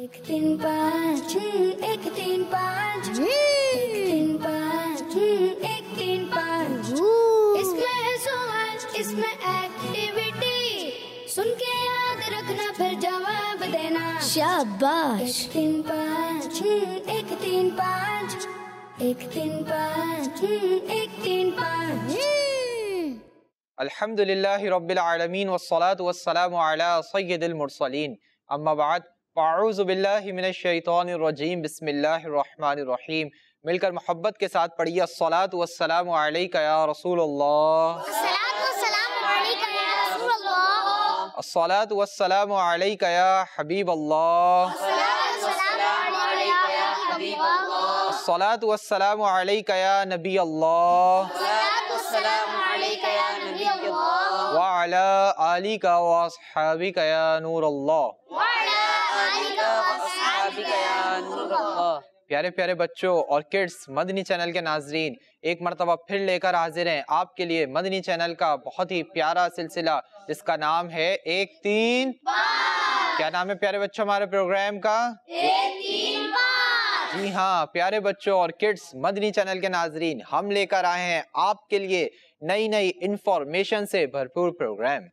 एक दिन पाँच एक दिन पाँच एक दिन पाँच एक दिन पाँच इसमें है सोच इसमें एक्टिविटी सुन के याद रखना फिर जवाब देना शाबाश एक दिन पाँच एक दिन पाँच एक दिन पाँच एक दिन पाँच الحمد لله رب العالمين والصلاة والسلام على سيد المرسلين أما بعد बाउज़बिल्लिमिनशैतरजीम बसमीम मिलकर मोहब्बत के साथ पढ़िए सलात वसलाम या रसूल सलात वसलाम या हबीब अल्लाह सलात वसलाम या नबी अल्लाह वाला आलिका वासहाबिका या नूर अल्लाह प्यारे प्यारे बच्चों और किड्स मदनी चैनल के नाजरीन एक मरतबा फिर लेकर हाजिर हैं आपके लिए मदनी चैनल का बहुत ही प्यारा सिलसिला जिसका नाम है एक तीन क्या नाम है प्यारे बच्चों हमारे प्रोग्राम का एक तीन जी हाँ प्यारे बच्चों और किड्स मदनी चैनल के नाजरीन हम लेकर आए हैं आपके लिए नई नई इंफॉर्मेशन से भरपूर प्रोग्राम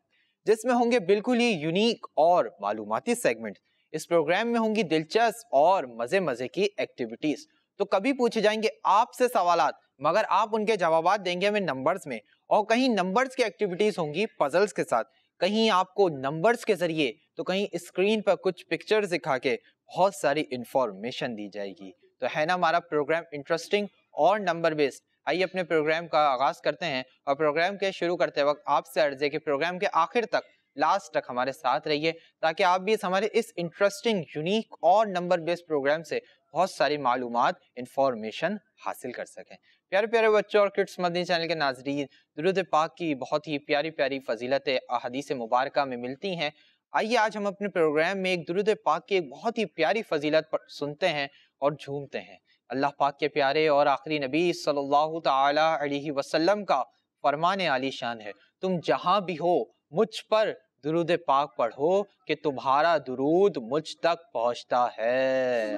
जिसमें होंगे बिल्कुल ही यूनिक और मालूमती सेगमेंट इस प्रोग्राम में होंगी दिलचस्प और मजे मजे की एक्टिविटीज तो कभी पूछे जाएंगे आपसे सवाल मगर आप उनके जवाब देंगे हमें नंबर्स में और कहीं नंबर्स की एक्टिविटीज होंगी पजल्स के साथ कहीं आपको नंबर्स के जरिए तो कहीं स्क्रीन पर कुछ पिक्चर्स दिखा के बहुत सारी इंफॉर्मेशन दी जाएगी तो है ना हमारा प्रोग्राम इंटरेस्टिंग और नंबर बेस्ड आइए अपने प्रोग्राम का आगाज करते हैं और प्रोग्राम के शुरू करते वक्त आपसे अर्ज है कि प्रोग्राम के आखिर तक लास्ट तक हमारे साथ रहिए ताकि आप भी इस हमारे इस इंटरेस्टिंग यूनिक और नंबर बेस्ड प्रोग्राम से बहुत सारी मालूम इंफॉर्मेशन हासिल कर सकें प्यारे प्यारे बच्चों और किड्स मदनी चैनल के नाजरीन दुरुद पाक की बहुत ही प्यारी प्यारी फजीलत अहदीस मुबारक में मिलती हैं आइए आज हम अपने प्रोग्राम में एक दुरुद पाक की एक बहुत ही प्यारी फजीलत पर सुनते हैं और झूमते हैं अल्लाह पाक के प्यारे और आखिरी नबी सल्लल्लाहु अलैहि वसल्लम का फरमान आली शान है तुम जहाँ भी हो मुझ पर दुरूद पाक पढ़ो कि तुम्हारा दुरूद मुझ तक पहुंचता है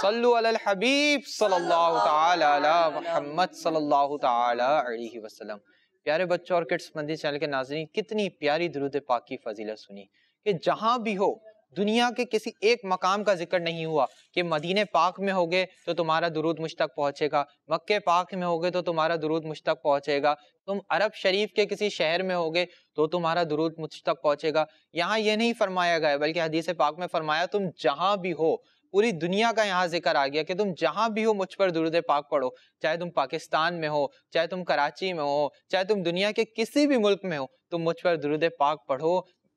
सल्लु अलल हबीब सल्लल्लाहु ताला अला मोहम्मद सल्लल्लाहु ताला अलैहि वसल्लम प्यारे बच्चों और किड्स मंदिर चैनल के नाजरीन कितनी प्यारी दुरूद पाक की फजीलत सुनी कि जहां भी हो दुनिया के किसी एक मकाम का जिक्र नहीं हुआ कि मदीने पाक में गए तो तुम्हारा दुरूद मुझ तक पहुँचेगा मक्के पाक में होगे तो तुम्हारा दुरूद मुझ तक पहुँचेगा तुम अरब शरीफ के किसी शहर में होगे तो तुम्हारा दुरूद मुझ तक पहुँचेगा यहाँ ये नहीं फरमाया गया बल्कि हदीस पाक में फरमाया तुम जहाँ भी हो पूरी दुनिया का यहाँ जिक्र आ गया कि तुम जहाँ भी हो मुझ पर दुरुद पाक पढ़ो चाहे तुम पाकिस्तान में हो चाहे तुम कराची में हो चाहे तुम दुनिया के किसी भी मुल्क में हो तुम मुझ पर दुरुद पाक पढ़ो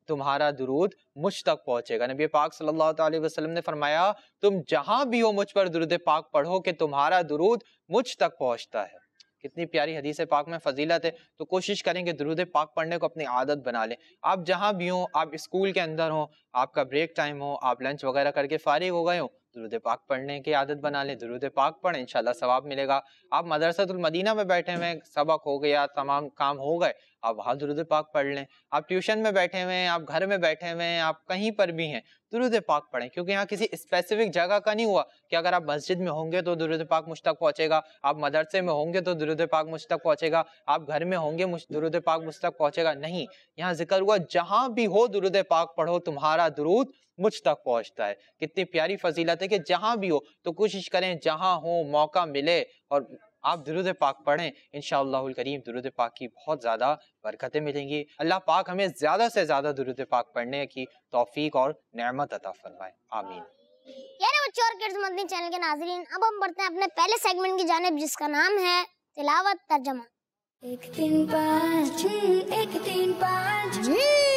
तुम्हारा दुरूद मुझ तक पहुंचेगा नबी पाक सल्लल्लाहु अलैहि वसल्लम ने फरमाया तुम जहां भी हो मुझ पर दुरुद पाक पढ़ो कि तुम्हारा दुरूद मुझ तक पहुंचता है कितनी प्यारी हदीस पाक में फजीलत है तो कोशिश करें कि दरुद पाक पढ़ने को अपनी आदत बना लें आप जहाँ भी हों आप स्कूल के अंदर हों आपका ब्रेक टाइम हो आप लंच वगैरह करके फारिग हो गए हो दुरुद पाक पढ़ने की आदत बना लें दुरुद पाक पढ़ें इंशाल्लाह सवाब मिलेगा आप मदीना में बैठे हुए सबक हो गया तमाम काम हो गए आप वहां दुरुद पाक पढ़ लें आप ट्यूशन में बैठे हुए हैं आप घर में बैठे हुए हैं आप कहीं पर भी हैं दुरुद पाक पढ़ें क्योंकि यहाँ किसी स्पेसिफिक जगह का नहीं हुआ कि अगर आप मस्जिद में होंगे तो दुरुद पाक मुझ तक पहुँचेगा आप मदरसे में होंगे तो दुरुद पाक मुझ तक पहुँचेगा आप घर में होंगे दुरुद पाक मुझ तक पहुँचेगा नहीं यहाँ जिक्र हुआ जहाँ भी हो दुरुद पाक पढ़ो तुम्हारा दुरूद मुझ तक पहुंचता है कितनी प्यारी फजीलत है कि जहां भी हो तो कोशिश करें जहां हो मौका मिले और आप दुरुद पाक पढ़ें इन करीम दुरुद पाक की बहुत ज़्यादा बरकतें मिलेंगी अल्लाह पाक हमें ज़्यादा से ज़्यादा दुरुद पाक पढ़ने की तोफ़ी और नमत अता फरमाए आमीन यार बच्चों और किड्स मदनी चैनल के नाजरीन अब हम बढ़ते हैं अपने पहले सेगमेंट की जानब जिसका नाम है तिलावत तर्जमा एक तीन पाँच एक तीन पाँच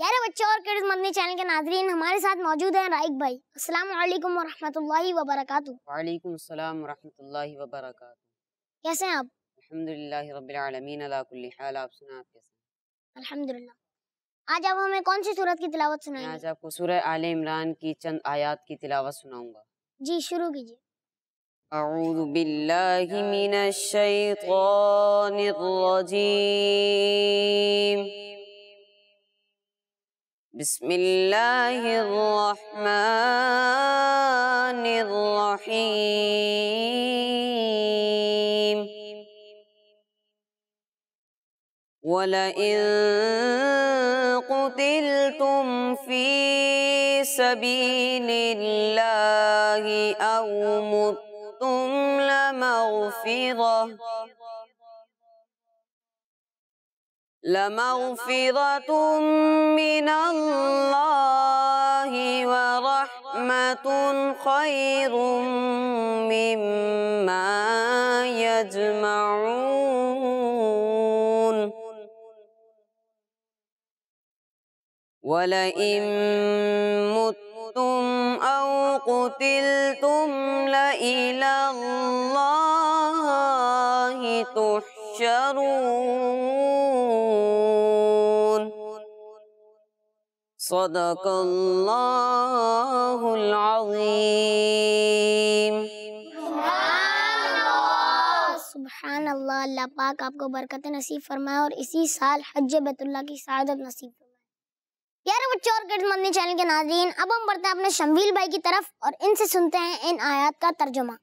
यार बच्चों और किड्स मदनी चैनल के नाजरीन हमारे साथ मौजूद हैं राइक भाई अस्सलाम वालेकुम व रहमतुल्लाहि व बरकातहू व अलैकुम अस्सलाम व रहमतुल्लाहि व बरकातहू कैसे हैं आप अल्हम्दुलिल्लाह रब्बिल आलमीन अला कुल्ली हाल आप सुना आप कैसे हैं अल्हम्दुलिल्लाह आज आप हमें कौन सी सूरत की तिलावत सुनाएंगे आज आपको सूरह आले इमरान की चंद आयत की तिलावत सुनाऊंगा जी शुरू कीजिए أعوذ بالله من الشيطان الرجيم بسم الله الرحمن الرحيم ولئن قتلتم في سبيل الله أو متم لمغفرة لمغفرة من الله ورحمة خير مما يجمعون ولئن متم أو قتلتم لإلى الله تحشرون صدق الله العظيم सुबहान अल्लाह अल्लाह पाक आपको बरकत नसीब फरमाए और इसी साल हज बैतुल्ला की शहादत नसीब फरमाए प्यारे बच्चों और किड्स चैनल के नाजरीन अब हम बढ़ते हैं अपने शमवील भाई की तरफ और इनसे सुनते हैं इन आयात का तर्जुमा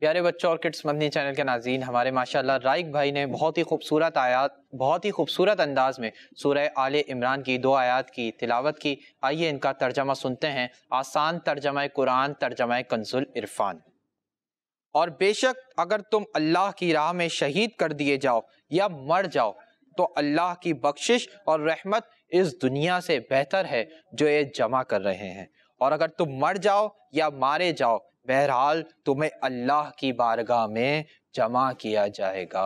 प्यारे बच्चों और किड्स मदनी चैनल के नाजीन हमारे माशाल्लाह राइक भाई ने बहुत ही खूबसूरत आयात बहुत ही खूबसूरत अंदाज में सूरह आले इमरान की दो आयात की तिलावत की आइए इनका तर्जमा सुनते हैं आसान तर्जमा कुरान तर्जमा कंजुल इरफान और बेशक अगर तुम अल्लाह की राह में शहीद कर दिए जाओ या मर जाओ तो अल्लाह की बख्शिश और रहमत इस दुनिया से बेहतर है जो ये जमा कर रहे हैं और अगर तुम मर जाओ या मारे जाओ बहरहाल तुम्हें अल्लाह की बारगाह में जमा किया जाएगा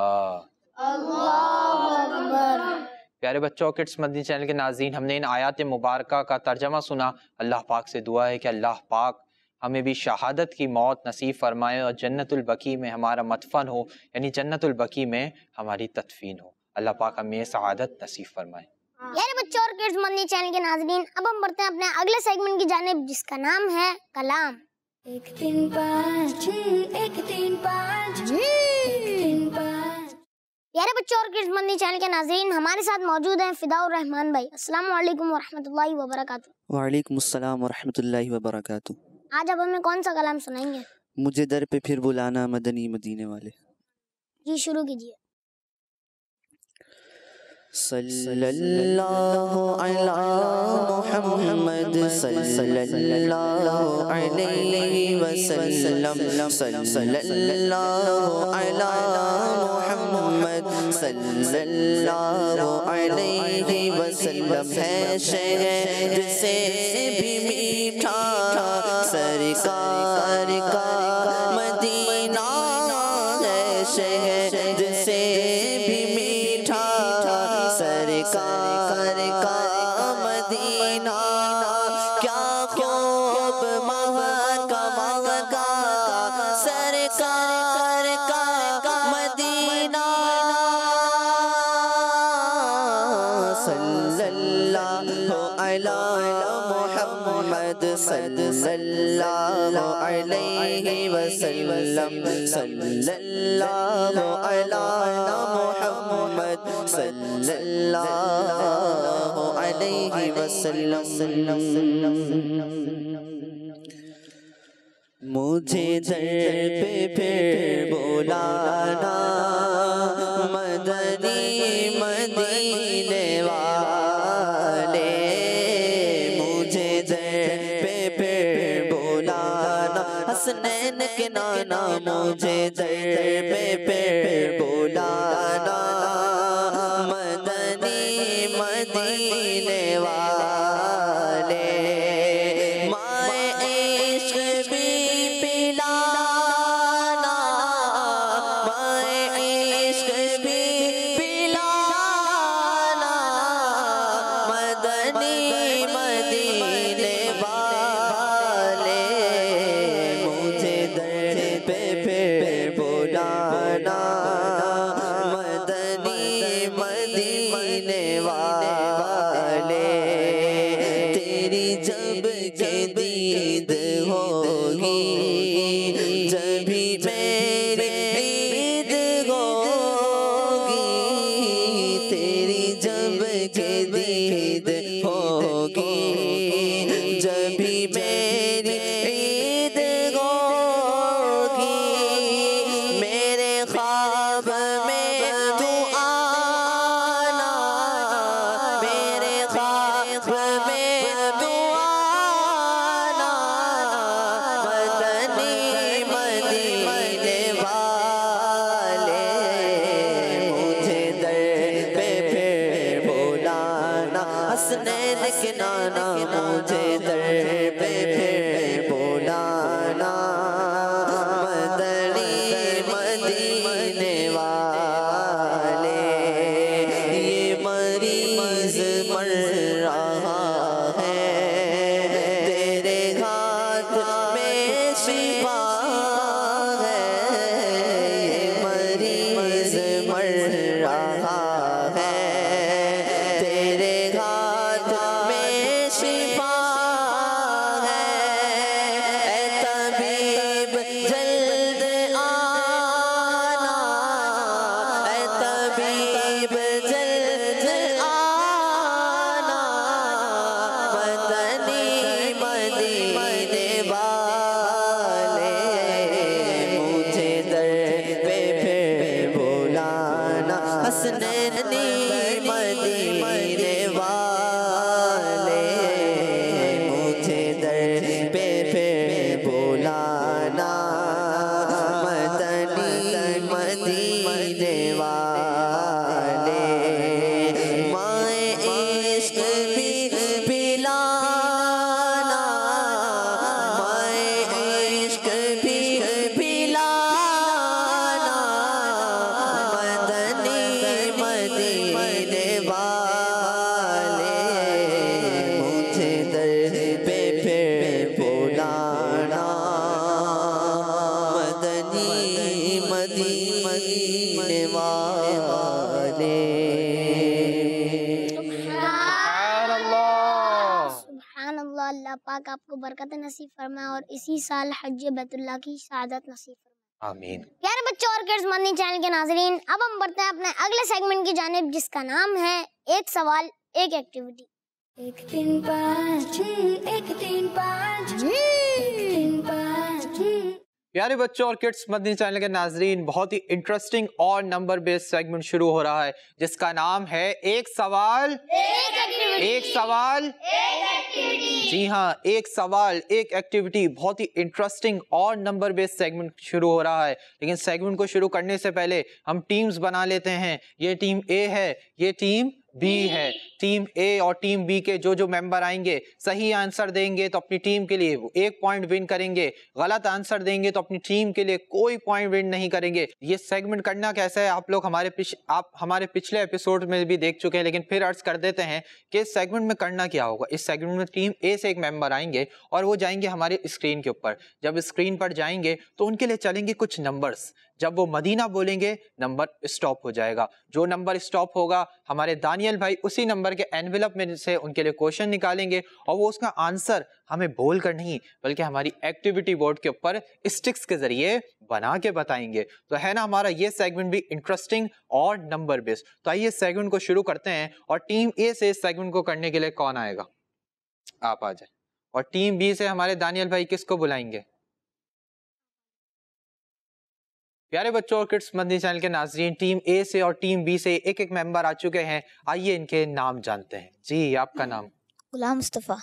प्यारे बच्चों किड्स मदनी चैनल के नाजीन हमने इन आयात मुबारक का तर्जमा सुना अल्लाह पाक से दुआ है कि अल्लाह पाक हमें भी शहादत की मौत नसीब फरमाए और जन्नतुल्बकी में हमारा मतफन हो यानी जन्नतुल्बकी में हमारी तदफीन हो अल्लाह पाक हमें शहादत नसीब फरमाए हाँ। यारे बच्चों और किड्स मदनी चैनल के नाजरीन अब हम बढ़ते हैं अपने अगले सेगमेंट की जानब जिसका नाम है कलाम एक तीन पाँच एक तीन पाँच प्यारे बच्चों और किड्स मंदी चैनल के नाजरीन हमारे साथ मौजूद हैं फिदाउर रहमान भाई अस्सलाम वालेकुम वरहमतुल्लाहि व बरकातहू वालेकुम अस्सलाम वरहमतुल्लाहि व बरकातहू आज अब हमें कौन सा कलाम सुनाएंगे मुझे दर पे फिर बुलाना मदनी मदीने वाले जी शुरू कीजिए صلى الله على محمد صلى الله عليه وسلم صلى الله على محمد صلى الله عليه وسلم هاشم शहर सल्लल्लाहु अला मोहम्मद सल्लल्लाहु अलैहि मुझे दर पे फिर बोलाना मदनी मदीने वाले मुझे दर पे फिर बोलाना हसनैन के नाना मुझे दर নাম मदीने वाले अल्लाह पाक आपको बरकत नसीब फरमाए और इसी साल हज बैतुल्ला की शहादत नसीब आमीन प्यारे बच्चों और किड्स कर्जमंदी चैनल के नाजरीन अब हम बढ़ते हैं अपने अगले सेगमेंट की जानब जिसका नाम है एक सवाल एक एक्टिविटी एक तीन पाँच एक तीन पाँच प्यारे बच्चों और किड्स मदनी चैनल के नाजरीन बहुत ही इंटरेस्टिंग और नंबर बेस्ड सेगमेंट शुरू हो रहा है जिसका नाम है एक सवाल एक, सवाल जी हाँ एक सवाल एक एक्टिविटी बहुत ही इंटरेस्टिंग और नंबर बेस्ड सेगमेंट शुरू हो रहा है लेकिन सेगमेंट को शुरू करने से पहले हम टीम्स बना लेते हैं ये टीम ए है ये टीम बी है टीम ए और टीम बी के जो जो मेंबर आएंगे सही आंसर देंगे तो अपनी टीम के लिए एक पॉइंट विन करेंगे गलत आंसर देंगे तो अपनी टीम के लिए कोई पॉइंट विन नहीं करेंगे ये सेगमेंट करना कैसा है आप लोग हमारे पिछ, आप हमारे पिछले एपिसोड में भी देख चुके हैं लेकिन फिर अर्ज कर देते हैं कि इस सेगमेंट में करना क्या होगा इस सेगमेंट में टीम ए से एक मेंबर आएंगे और वो जाएंगे हमारे स्क्रीन के ऊपर जब स्क्रीन पर जाएंगे तो उनके लिए चलेंगे कुछ नंबर्स जब वो मदीना बोलेंगे नंबर स्टॉप हो जाएगा जो नंबर स्टॉप होगा हमारे दानियल भाई उसी नंबर के एनवेलप में से उनके लिए क्वेश्चन निकालेंगे और वो उसका आंसर हमें बोल कर नहीं बल्कि हमारी एक्टिविटी बोर्ड के ऊपर स्टिक्स के जरिए बना के बताएंगे तो है ना हमारा ये सेगमेंट भी इंटरेस्टिंग और नंबर बेस्ड तो आइए सेगमेंट को शुरू करते हैं और टीम ए से इस सेगमेंट को करने के लिए कौन आएगा आप आ जाए और टीम बी से हमारे दानियल भाई किसको बुलाएंगे प्यारे बच्चों और किड्स मंदिर चैनल के नाजरीन टीम ए से और टीम बी से एक एक मेंबर आ चुके हैं आइए इनके नाम जानते हैं जी आपका नाम गुलाम मुस्तफ़ा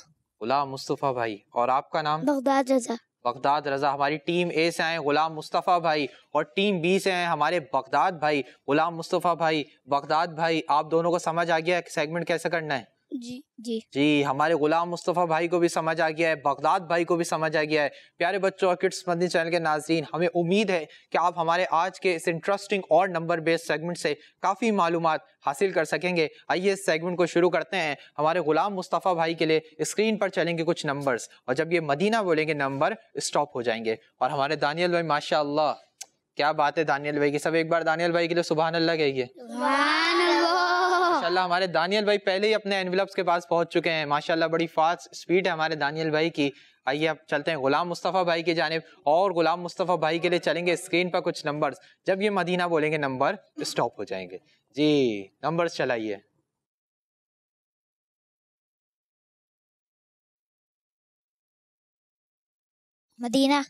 गुलाम मुस्तफ़ा भाई और आपका नाम बगदाद रजा बगदाद रजा हमारी टीम ए से आए गुलाम मुस्तफ़ा भाई और टीम बी से आए हमारे बगदाद भाई गुलाम मुस्तफ़ा भाई बगदाद भाई आप दोनों को समझ आ गया सेगमेंट कैसे करना है जी जी जी हमारे गुलाम मुस्तफ़ा भाई को भी समझ आ गया है बगदाद भाई को भी समझ आ गया है प्यारे बच्चों और किड्स मदनी चैनल के नाजीन हमें उम्मीद है कि आप हमारे आज के इस इंटरेस्टिंग और नंबर बेस्ड सेगमेंट से काफ़ी मालूम हासिल कर सकेंगे आइए इस सेगमेंट को शुरू करते हैं हमारे गुलाम मुस्तफ़ा भाई के लिए स्क्रीन पर चलेंगे कुछ नंबर्स और जब ये मदीना बोलेंगे नंबर स्टॉप हो जाएंगे और हमारे दानियल भाई माशा क्या बात है दानियल भाई की सब एक बार दानियल भाई के लिए सुबह अल्लाह कहिए माशाल्लाह हमारे दानियल भाई पहले ही अपने एनविलप्स के पास पहुंच चुके हैं माशाल्लाह बड़ी फास्ट स्पीड है हमारे दानियल भाई की आइए अब चलते हैं गुलाम मुस्तफ़ा भाई की जानब और गुलाम मुस्तफ़ा भाई के लिए चलेंगे स्क्रीन पर कुछ नंबर्स जब ये मदीना बोलेंगे नंबर स्टॉप हो जाएंगे जी नंबर्स चलाइए मदीना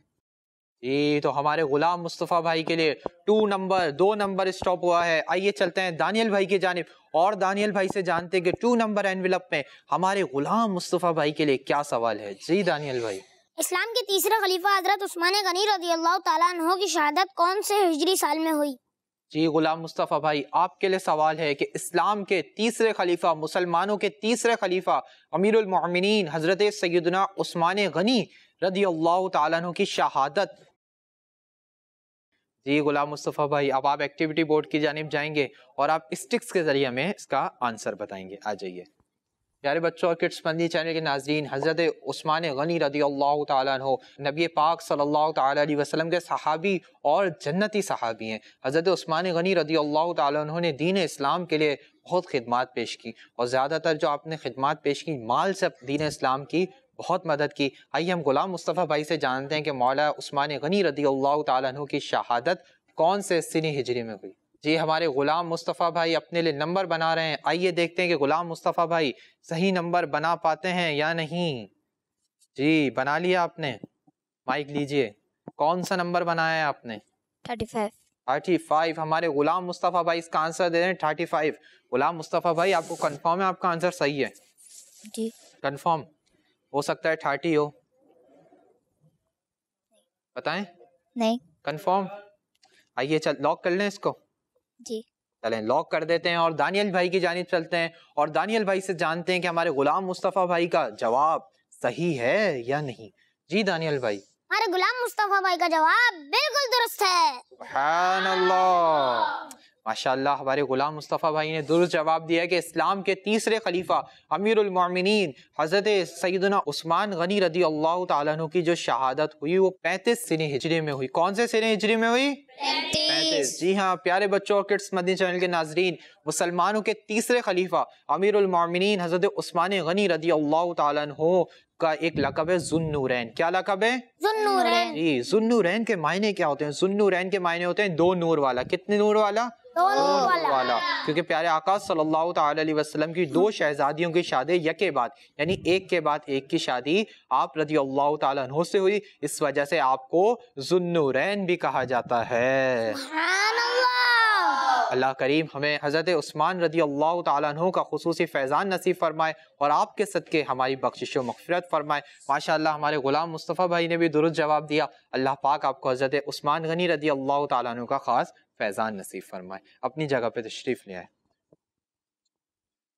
ये तो हमारे गुलाम मुस्तफ़ा भाई के लिए टू नंबर दो नंबर स्टॉप हुआ है आइए चलते हैं दानियल भाई की जानब और दानियल भाई से जानते हैं कि टू नंबर एनविलप में हमारे गुलाम मुस्तफ़ा भाई के लिए क्या सवाल है जी दानियल भाई इस्लाम के तीसरे खलीफा हजरत उस्मान गनी रजी अल्लाह तला की शहादत कौन से हिजरी साल में हुई जी गुलाम मुस्तफ़ा भाई आपके लिए सवाल है कि इस्लाम के तीसरे खलीफा मुसलमानों के तीसरे खलीफा अमीरमिन हज़रत सैदना उस्मान गनी रदी अल्लाह तु की शहादत जी गुलाम मुस्तफ़ा भाई अब आप एक्टिविटी बोर्ड की जानब जाएंगे और आप स्टिक्स के ज़रिए हमें इसका आंसर बताएंगे आ जाइए प्यारे बच्चों और किड्स मंदी चैनल के नाजरीन हज़रत उस्मान गनी रदी अल्लाह तु नबी पाक सल्लल्लाहु अलैहि वसल्लम के सहाबी और जन्नती सहाबी हैं हज़रत उस्मान गनी रदी अल्लाह तु ने दीन इस्लाम के लिए बहुत खिदमत पेश की और ज़्यादातर जो आपने खिदमत पेश की माल से दीन इस्लाम की बहुत मदद की आइए हम गुलाम मुस्तफ़ा भाई से जानते हैं कि मौला उस्मान गनी रदी अल्लाह तु की शहादत कौन से सिनी हिजरी में हुई जी हमारे गुलाम मुस्तफ़ा भाई अपने लिए नंबर बना रहे हैं आइए देखते हैं कि गुलाम मुस्तफ़ा भाई सही नंबर बना पाते हैं या नहीं जी बना लिया आपने माइक लीजिए कौन सा नंबर बनाया है आपने थर्टी फाइव थर्टी फाइव हमारे गुलाम मुस्तफ़ा भाई इसका आंसर दे रहे हैं थर्टी फाइव गुलाम मुस्तफ़ा भाई आपको कन्फर्म है आपका आंसर सही है जी कन्फर्म हो सकता है थर्टी हो बताएं नहीं कंफर्म आइए चल लॉक कर लें इसको जी चलें लॉक कर देते हैं और दानियल भाई की जानब चलते हैं और दानियल भाई से जानते हैं कि हमारे गुलाम मुस्तफ़ा भाई का जवाब सही है या नहीं जी दानियल भाई हमारे गुलाम मुस्तफ़ा भाई का जवाब बिल्कुल दुरुस्त है माशाल्लाह हमारे ग़ुलाम मुस्तफ़ा भाई ने दुरुस्त जवाब दिया कि इस्लाम के तीसरे खलीफा अमीरमिन हज़रत सैदना उस्मान गनी रदी अल्लाह तु की जो शहादत हुई वो पैंतीस सिने हिजरे में हुई कौन से सिने हिजरे में हुई पैंतीस जी हाँ प्यारे बच्चों और किड्स मदनी चैनल के नाजरीन मुसलमानों के तीसरे खलीफा अमीरमिन हज़रत उस्मान गनी रदी अल्लाह तु का एक लकब है जुन्नूरैन क्या लकब है जुन्नूरैन जी जुन्नूरैन के मायने क्या होते हैं जुन्नूरैन के मायने होते हैं दो नूर वाला कितने नूर वाला वाला।, क्योंकि प्यारे आकाश सल्लल्लाहु अलैहि वसल्लम की दो शहजादियों की शादी यके बाद यानी एक के बाद एक की शादी आप रजी अल्लाह तहों से हुई इस वजह से आपको जुन्नुरैन भी कहा जाता है अल्लाह करीम हमें हज़रत उस्मान रदी अल्लाह तु का खसूस फैज़ान नसीब फरमाए और आपके सदक़े हमारी बख्शिश मफफरत फरमाए माशा हमारे ग़ुलाम मुस्तफ़ा भाई ने भी दुरुस्त जवाब दिया अल्लाह पाक आपको हज़रत उस्मान गनी रदी अल्लाह तहों का ख़ास फैज़ान नसीब फरमाए अपनी जगह पे तशरीफ़ ले आए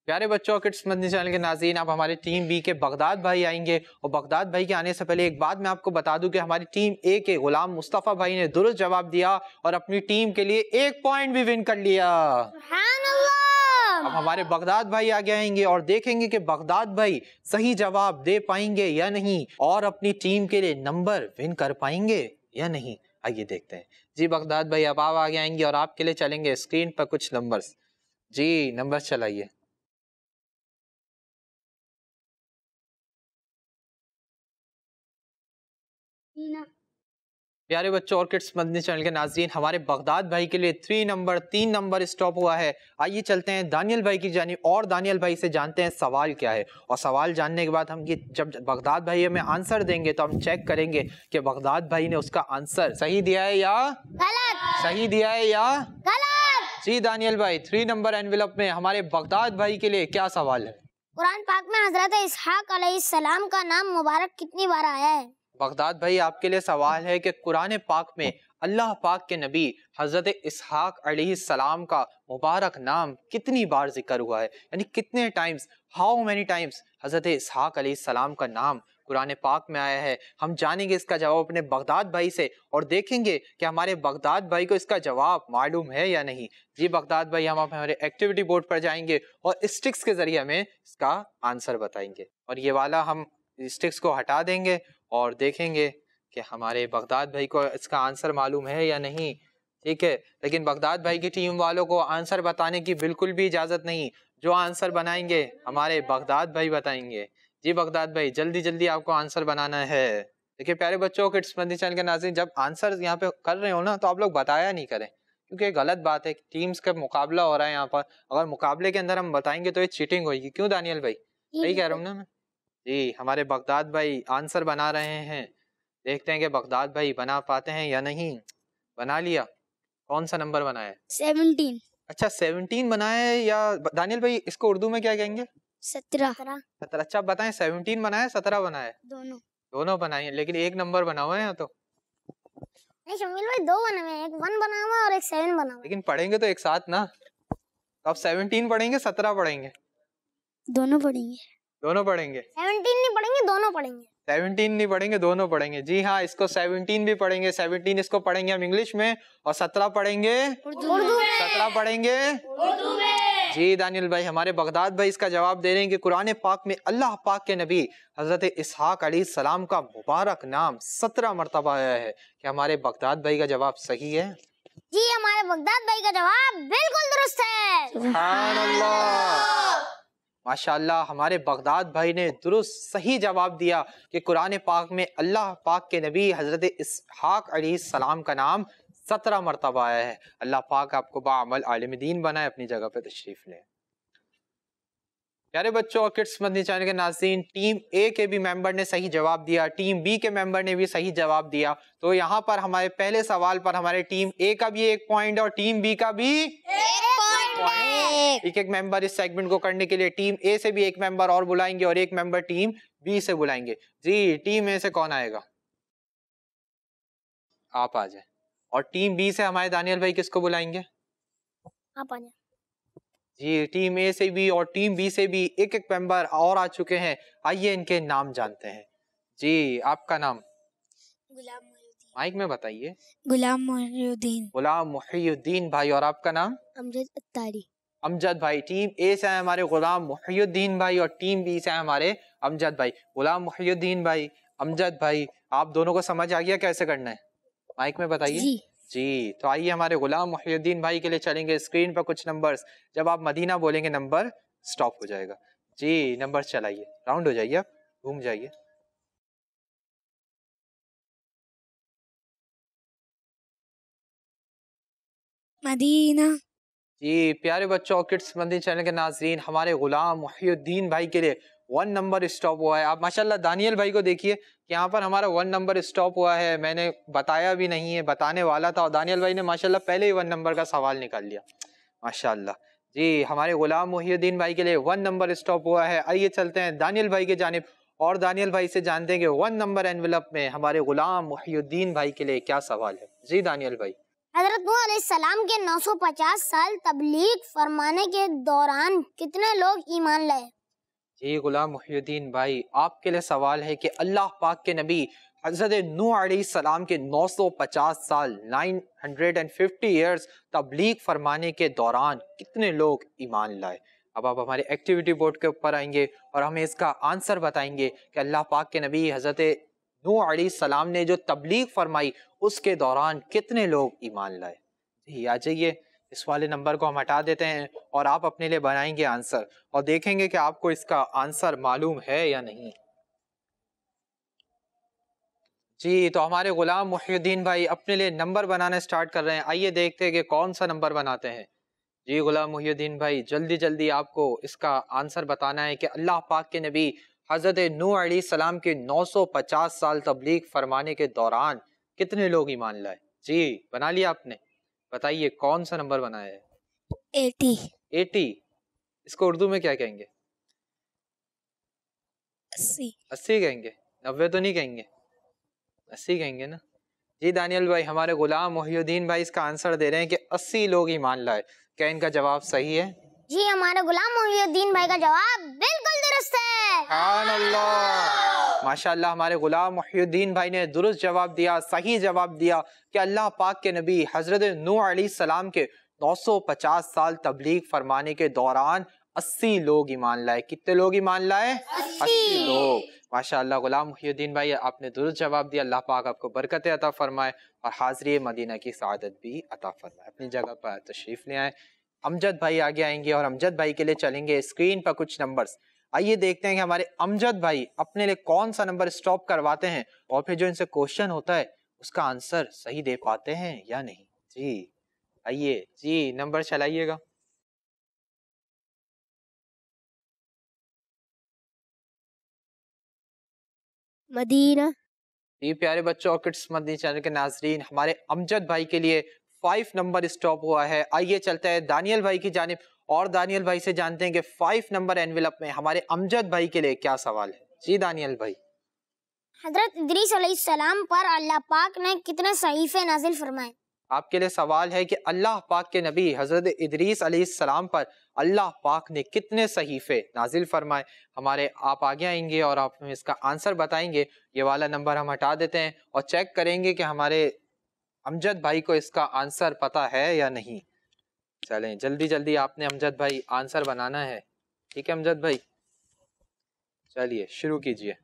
प्यारे बच्चों किड्स मदनी चैनल के नाजीन आप हमारे टीम बी के बगदाद भाई आएंगे और बगदाद भाई के आने से पहले एक बात मैं आपको बता दूं कि हमारी टीम ए के गुलाम मुस्तफ़ा भाई ने दुरुस्त जवाब दिया और अपनी टीम के लिए एक पॉइंट भी विन कर लिया अब हमारे बगदाद भाई आगे आएंगे और देखेंगे कि बगदाद भाई सही जवाब दे पाएंगे या नहीं और अपनी टीम के लिए नंबर विन कर पाएंगे या नहीं आइए देखते हैं जी बगदाद भाई अब आप आगे आएंगे और आपके लिए चलेंगे स्क्रीन पर कुछ नंबर्स जी नंबर्स चलाइए प्यारे बच्चों और किड्स मदनी चैनल के नाजरीन हमारे बगदाद भाई के लिए थ्री नंबर तीन नंबर स्टॉप हुआ है आइए चलते हैं दानियल भाई की जानी और दानियल भाई से जानते हैं सवाल क्या है और सवाल जानने के बाद हम ये जब बगदाद भाई हमें आंसर देंगे तो हम चेक करेंगे कि बगदाद भाई ने उसका आंसर सही दिया है या गलत सही दिया है या गलत जी दानियल भाई थ्री नंबर एनवेलप में हमारे बगदाद भाई के लिए क्या सवाल है कुरान पाक में हजरत इसहाक सलाम का नाम मुबारक कितनी बार आया है बगदाद भाई आपके लिए सवाल है कि कुरान पाक में अल्लाह पाक के नबी हज़रत इसहाक सलाम का मुबारक नाम कितनी बार जिक्र हुआ है यानी कितने टाइम्स हाउ मैनी टाइम्स हज़रत इसहाक सलाम का नाम कुरान पाक में आया है हम जानेंगे इसका जवाब अपने बगदाद भाई से और देखेंगे कि हमारे बगदाद भाई को इसका जवाब मालूम है या नहीं जी बगदाद भाई हम आप हमारे एक्टिविटी बोर्ड पर जाएंगे और स्टिक्स के जरिए हमें इसका आंसर बताएंगे और ये वाला हम स्टिक्स को हटा देंगे और देखेंगे कि हमारे बगदाद भाई को इसका आंसर मालूम है या नहीं ठीक है लेकिन बगदाद भाई की टीम वालों को आंसर बताने की बिल्कुल भी इजाज़त नहीं जो आंसर बनाएंगे हमारे बगदाद भाई बताएंगे जी बगदाद भाई जल्दी जल्दी आपको आंसर बनाना है देखिए प्यारे बच्चों के बंदी चैनल के नाजिन जब आंसर यहाँ पे कर रहे हो ना तो आप लोग बताया नहीं करें क्योंकि गलत बात है टीम्स का मुकाबला हो रहा है यहाँ पर अगर मुकाबले के अंदर हम बताएंगे तो ये चीटिंग होगी क्यों दानियल भाई सही कह रहा हूँ ना मैं जी हमारे बगदाद भाई आंसर बना रहे हैं देखते हैं कि बगदाद भाई बना पाते हैं या नहीं बना लिया कौन सा नंबर बनाया सेवनटीन अच्छा सेवनटीन बनाया या दानियल भाई इसको उर्दू में क्या कहेंगे सत्रह सत्रह अच्छा बताए सेवनटीन बनाया सत्रह बनाया दोनों दोनों बनाए लेकिन एक नंबर बना हुआ है यहाँ तो नहीं शमील भाई दो बने हुए एक वन बना हुआ और एक सेवन बना हुआ लेकिन पढ़ेंगे तो एक साथ ना तो आप सेवनटीन पढ़ेंगे सत्रह पढ़ेंगे दोनों पढ़ेंगे दोनों पढ़ेंगे सेवनटीन नहीं पढ़ेंगे दोनों पढ़ेंगे सेवनटीन नहीं पढ़ेंगे दोनों पढ़ेंगे जी हाँ इसको सेवनटीन भी पढ़ेंगे सेवनटीन इसको पढ़ेंगे हम इंग्लिश में और सत्रह पढ़ेंगे सत्रह पढ़ेंगे जी दानियल भाई हमारे बगदाद भाई इसका जवाब दे रहे हैं कि कुरान पाक में अल्लाह पाक के नबी हजरत इसहाक अली सलाम का मुबारक नाम सत्रह मरतबा आया है क्या हमारे बगदाद भाई का जवाब सही है जी हमारे बगदाद भाई का जवाब बिल्कुल दुरुस्त है माशाल्लाह हमारे बगदाद भाई ने दुरुस्त सही जवाब दिया कि कुरान पाक में अल्लाह पाक के नबी हज़रत इसहाक सलाम का नाम सत्रह मरतबा आया है अल्लाह पाक आपको बामल आलम दीन बनाए अपनी जगह पर तशरीफ़ लें प्यारे बच्चों और किट्स मदनी चैनल के नाजीन टीम ए के भी मेंबर ने सही जवाब दिया टीम बी के मेंबर ने भी सही जवाब दिया तो यहाँ पर हमारे पहले सवाल पर हमारे टीम ए का भी एक पॉइंट और टीम बी का भी एक एक एक मेंबर इस सेगमेंट को करने के लिए टीम ए से भी एक मेंबर और बुलाएंगे और एक मेंबर टीम बी से बुलाएंगे जी टीम ए से कौन आएगा आप आ जाए और टीम बी से हमारे दानियल भाई किसको बुलाएंगे आप आ जाए जी टीम ए से भी और टीम बी से भी एक एक मेंबर और आ चुके हैं आइए इनके नाम जानते हैं जी आपका नाम गुलाम माइक में बताइए गुलाम मोहुद्दीन गुलाम मोहुद्दीन भाई और आपका नाम अमजद अत्तारी अमजद भाई टीम ए से है हमारे गुलाम मोहुद्दीन भाई और टीम बी से है हमारे अमजद भाई गुलाम मोहुद्दीन भाई अमजद भाई आप दोनों को समझ आ गया कैसे करना है माइक में बताइए जी।, जी तो आइए हमारे गुलाम मोहुद्दीन भाई के लिए चलेंगे स्क्रीन पर कुछ नंबर जब आप मदीना बोलेंगे नंबर स्टॉप हो जाएगा जी नंबर चलाइए राउंड हो जाइए आप घूम जाइए मदीना जी प्यारे बच्चों किड्स मंदिर चैनल के नाजरीन हमारे गुलाम मुहीउद्दीन भाई के लिए वन नंबर स्टॉप हुआ है आप माशाल्लाह दानियल भाई को देखिए यहाँ पर हमारा वन नंबर स्टॉप हुआ है मैंने बताया भी नहीं है बताने वाला था और दानियल भाई ने माशाल्लाह पहले ही वन नंबर का सवाल निकाल लिया माशाल्लाह जी हमारे गुलाम मुहीउद्दीन भाई के लिए वन नंबर स्टॉप हुआ है आइए चलते हैं दानियल भाई की जानब और दानियल भाई से जानते हैं कि वन नंबर एनवलप में हमारे गुलाम मुहीउद्दीन भाई के लिए क्या सवाल है जी दानियल भाई हजरत सलाम के 950 साल तबलीग फरमाने के दौरान कितने लोग ईमान लाए जी गुलाम मुहिउद्दीन भाई आपके लिए सवाल है कि अल्लाह पाक के नबी हजरत नू सलाम के 950 साल 950 इयर्स तबलीग फरमाने के दौरान कितने लोग ईमान लाए अब आप हमारे एक्टिविटी बोर्ड के ऊपर आएंगे और हमें इसका आंसर बताएंगे कि अल्लाह पाक के नबी हजरत नू सलाम ने जो तबलीग फरमाई उसके दौरान कितने लोग ईमान लाए जी आ जाइए इस वाले नंबर को हम हटा देते हैं और आप अपने लिए बनाएंगे आंसर और देखेंगे कि आपको इसका आंसर मालूम है या नहीं जी तो हमारे गुलाम मुहिद्दीन भाई अपने लिए नंबर बनाना स्टार्ट कर रहे हैं आइए देखते हैं कि कौन सा नंबर बनाते हैं जी गुलाम मुहिद्दीन भाई जल्दी जल्दी आपको इसका आंसर बताना है कि अल्लाह पाक के नबी हज़रत नू सलाम की 950 साल तबलीग फरमाने के दौरान कितने लोग ईमान लाए जी बना लिया आपने बताइए कौन सा नंबर बनाया है 80 80 इसको उर्दू में क्या कहेंगे 80 80 कहेंगे नब्बे तो नहीं कहेंगे 80 कहेंगे ना जी दानियल भाई हमारे गुलाम मोहिउद्दीन भाई इसका आंसर दे रहे हैं कि अस्सी लोग ईमान लाए क्या इनका जवाब सही है जी हमारे गुलाम मोहिउद्दीन भाई का जवाब बिल्कुल दुरुस्त है माशा हमारे गुलाम मुहीद्दीन भाई ने दुरुस्त जवाब दिया सही जवाब दिया कि अल्लाह पाक के नबी हज़रत नू सलाम के 950 साल तबलीग फरमाने के दौरान 80 लोग ईमान लाए कितने लोग ईमान लाए 80 लोग माशाल्लाह गुलाम मुहिद्दीन भाई आपने दुरुस्त जवाब दिया अल्लाह पाक आपको बरकत अता फरमाए और हाजरी मदीना की शादत भी अता फरमाए अपनी जगह पर तशरीफ़ ले आए अमजद भाई आगे आएंगे और अमजद भाई के लिए चलेंगे स्क्रीन पर कुछ नंबर्स आइए देखते हैं कि हमारे अमजद भाई अपने लिए कौन सा नंबर स्टॉप करवाते हैं और फिर जो इनसे क्वेश्चन होता है उसका आंसर सही दे पाते हैं या नहीं जी आइए जी नंबर चलाइएगा मदीना जी प्यारे बच्चों और किड्स मदनी चैनल के नाजरीन हमारे अमजद भाई के लिए फाइव नंबर स्टॉप हुआ है आइए चलते हैं दानियल भाई की जानब और दानियल भाई से जानते हैं कि फाइव नंबर एनविलप में हमारे अमजद भाई के लिए क्या सवाल है जी दानियल भाई हजरत सलाम पर अल्लाह पाक ने कितने सहीफे नाजिल फरमाए आपके लिए सवाल है कि अल्लाह पाक के नबी हजरत इदरीस सलाम पर अल्लाह पाक ने कितने सहीफे नाजिल फरमाए हमारे आप आगे आएंगे और आप हमें इसका आंसर बताएंगे ये वाला नंबर हम हटा देते हैं और चेक करेंगे कि हमारे अमजद भाई को इसका आंसर पता है या नहीं चलें जल्दी जल्दी आपने अमजद भाई आंसर बनाना है ठीक है अमजद भाई चलिए शुरू कीजिए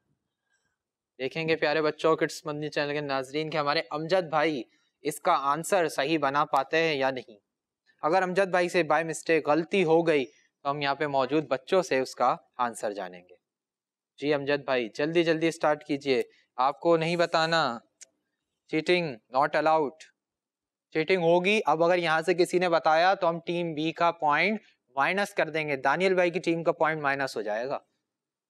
देखेंगे प्यारे बच्चों किड्स मंदिर चैनल के नाजरीन के हमारे अमजद भाई इसका आंसर सही बना पाते हैं या नहीं अगर अमजद भाई से बाय मिस्टेक गलती हो गई तो हम यहाँ पे मौजूद बच्चों से उसका आंसर जानेंगे जी अमजद भाई जल्दी जल्दी स्टार्ट कीजिए आपको नहीं बताना चीटिंग नॉट अलाउड चीटिंग होगी अब अगर यहाँ से किसी ने बताया तो हम टीम बी का पॉइंट माइनस कर देंगे दानियल भाई की टीम का पॉइंट माइनस हो जाएगा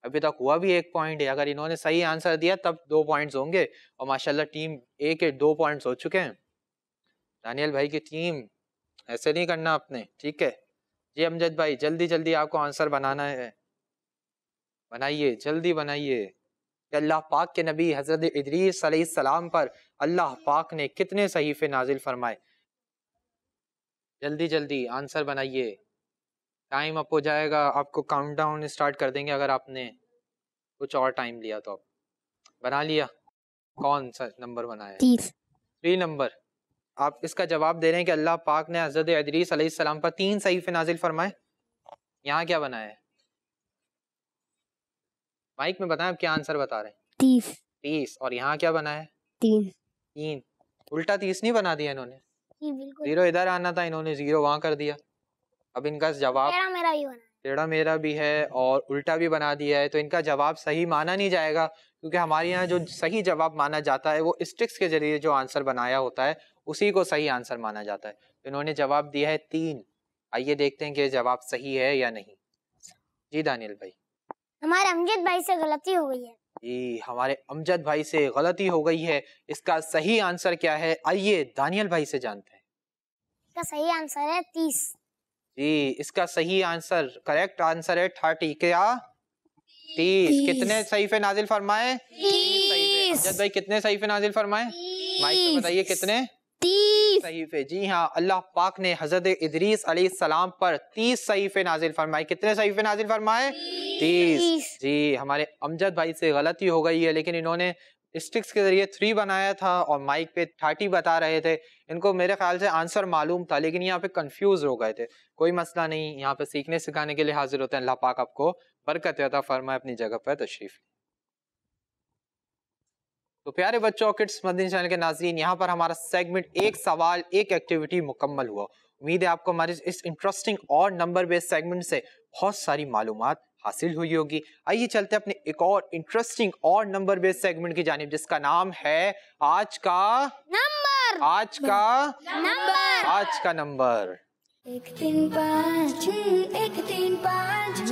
अभी तक हुआ भी एक पॉइंट है अगर इन्होंने सही आंसर दिया तब दो पॉइंट्स होंगे और माशाल्लाह टीम ए के दो पॉइंट्स हो चुके हैं दानियल भाई की टीम ऐसे नहीं करना आपने ठीक है जी अमजद भाई जल्दी जल्दी आपको आंसर बनाना है बनाइए जल्दी बनाइए अल्लाह पाक के नबी हज़रत इदरीस सलाम पर अल्लाह पाक ने कितने सहीफ़े नाजिल फरमाए जल्दी जल्दी आंसर बनाइए टाइम अप हो जाएगा आपको काउंटडाउन स्टार्ट कर देंगे अगर आपने कुछ और टाइम लिया तो आप बना लिया कौन सा नंबर बनाया थ्री नंबर आप इसका जवाब दे रहे हैं कि अल्लाह पाक ने हजरत अदरीसम पर तीन सहीफ़े नाजिल फरमाए यहाँ क्या बनाया माइक में बताएं आप क्या आंसर बता रहे हैं तीस तीस और यहाँ क्या बना है तीन तीन उल्टा तीस नहीं बना दिया इन्होंने जीरो इधर आना था इन्होंने जीरो वहाँ कर दिया अब इनका जवाब मेरा ही टेढ़ा मेरा भी है और उल्टा भी बना दिया है तो इनका जवाब सही माना नहीं जाएगा क्योंकि हमारे यहाँ जो सही जवाब माना जाता है वो स्ट्रिक्स के जरिए जो आंसर बनाया होता है उसी को सही आंसर माना जाता है तो इन्होंने जवाब दिया है तीन आइए देखते हैं कि जवाब सही है या नहीं जी दानियल भाई हमारे अमजद भाई से गलती हो गई है जी हमारे अमजद भाई से गलती हो गई है इसका सही आंसर क्या है आइए दानियल भाई से जानते हैं इसका सही आंसर है तीस जी इसका सही आंसर करेक्ट आंसर है थर्टी क्या तीस कितने सही पे नाजिल फरमाए अमजद भाई कितने सही पे नाजिल फरमाए माइक तो बताइए कितने सहीफे जी हाँ अल्लाह पाक ने हजरत इदरीस सलाम पर तीस सहीफे नाजिल फरमाए कितने सहीफे नाजिल फरमाए तीस जी हमारे अमजद भाई से गलती हो गई है लेकिन इन्होंने स्टिक्स के जरिए थ्री बनाया था और माइक पे थर्टी बता रहे थे इनको मेरे ख्याल से आंसर मालूम था लेकिन यहाँ पे कंफ्यूज हो गए थे कोई मसला नहीं यहाँ पे सीखने सिखाने के लिए हाजिर होते हैं अल्लाह पाक आपको बरकत फरमाए अपनी जगह पर तशरीफ तो प्यारे बच्चों किड्स मदनी चैनल के नाजरीन यहाँ पर हमारा सेगमेंट एक सवाल एक एक्टिविटी मुकम्मल हुआ उम्मीद है आपको हमारे इस इंटरेस्टिंग और नंबर बेस्ड सेगमेंट से बहुत सारी मालूम हासिल हुई होगी आइए चलते अपने एक और इंटरेस्टिंग और नंबर बेस्ड सेगमेंट की जानब जिसका नाम है आज का नंबर आज का नंबर आज का नंबर एक तीन पाँच एक तीन पाँच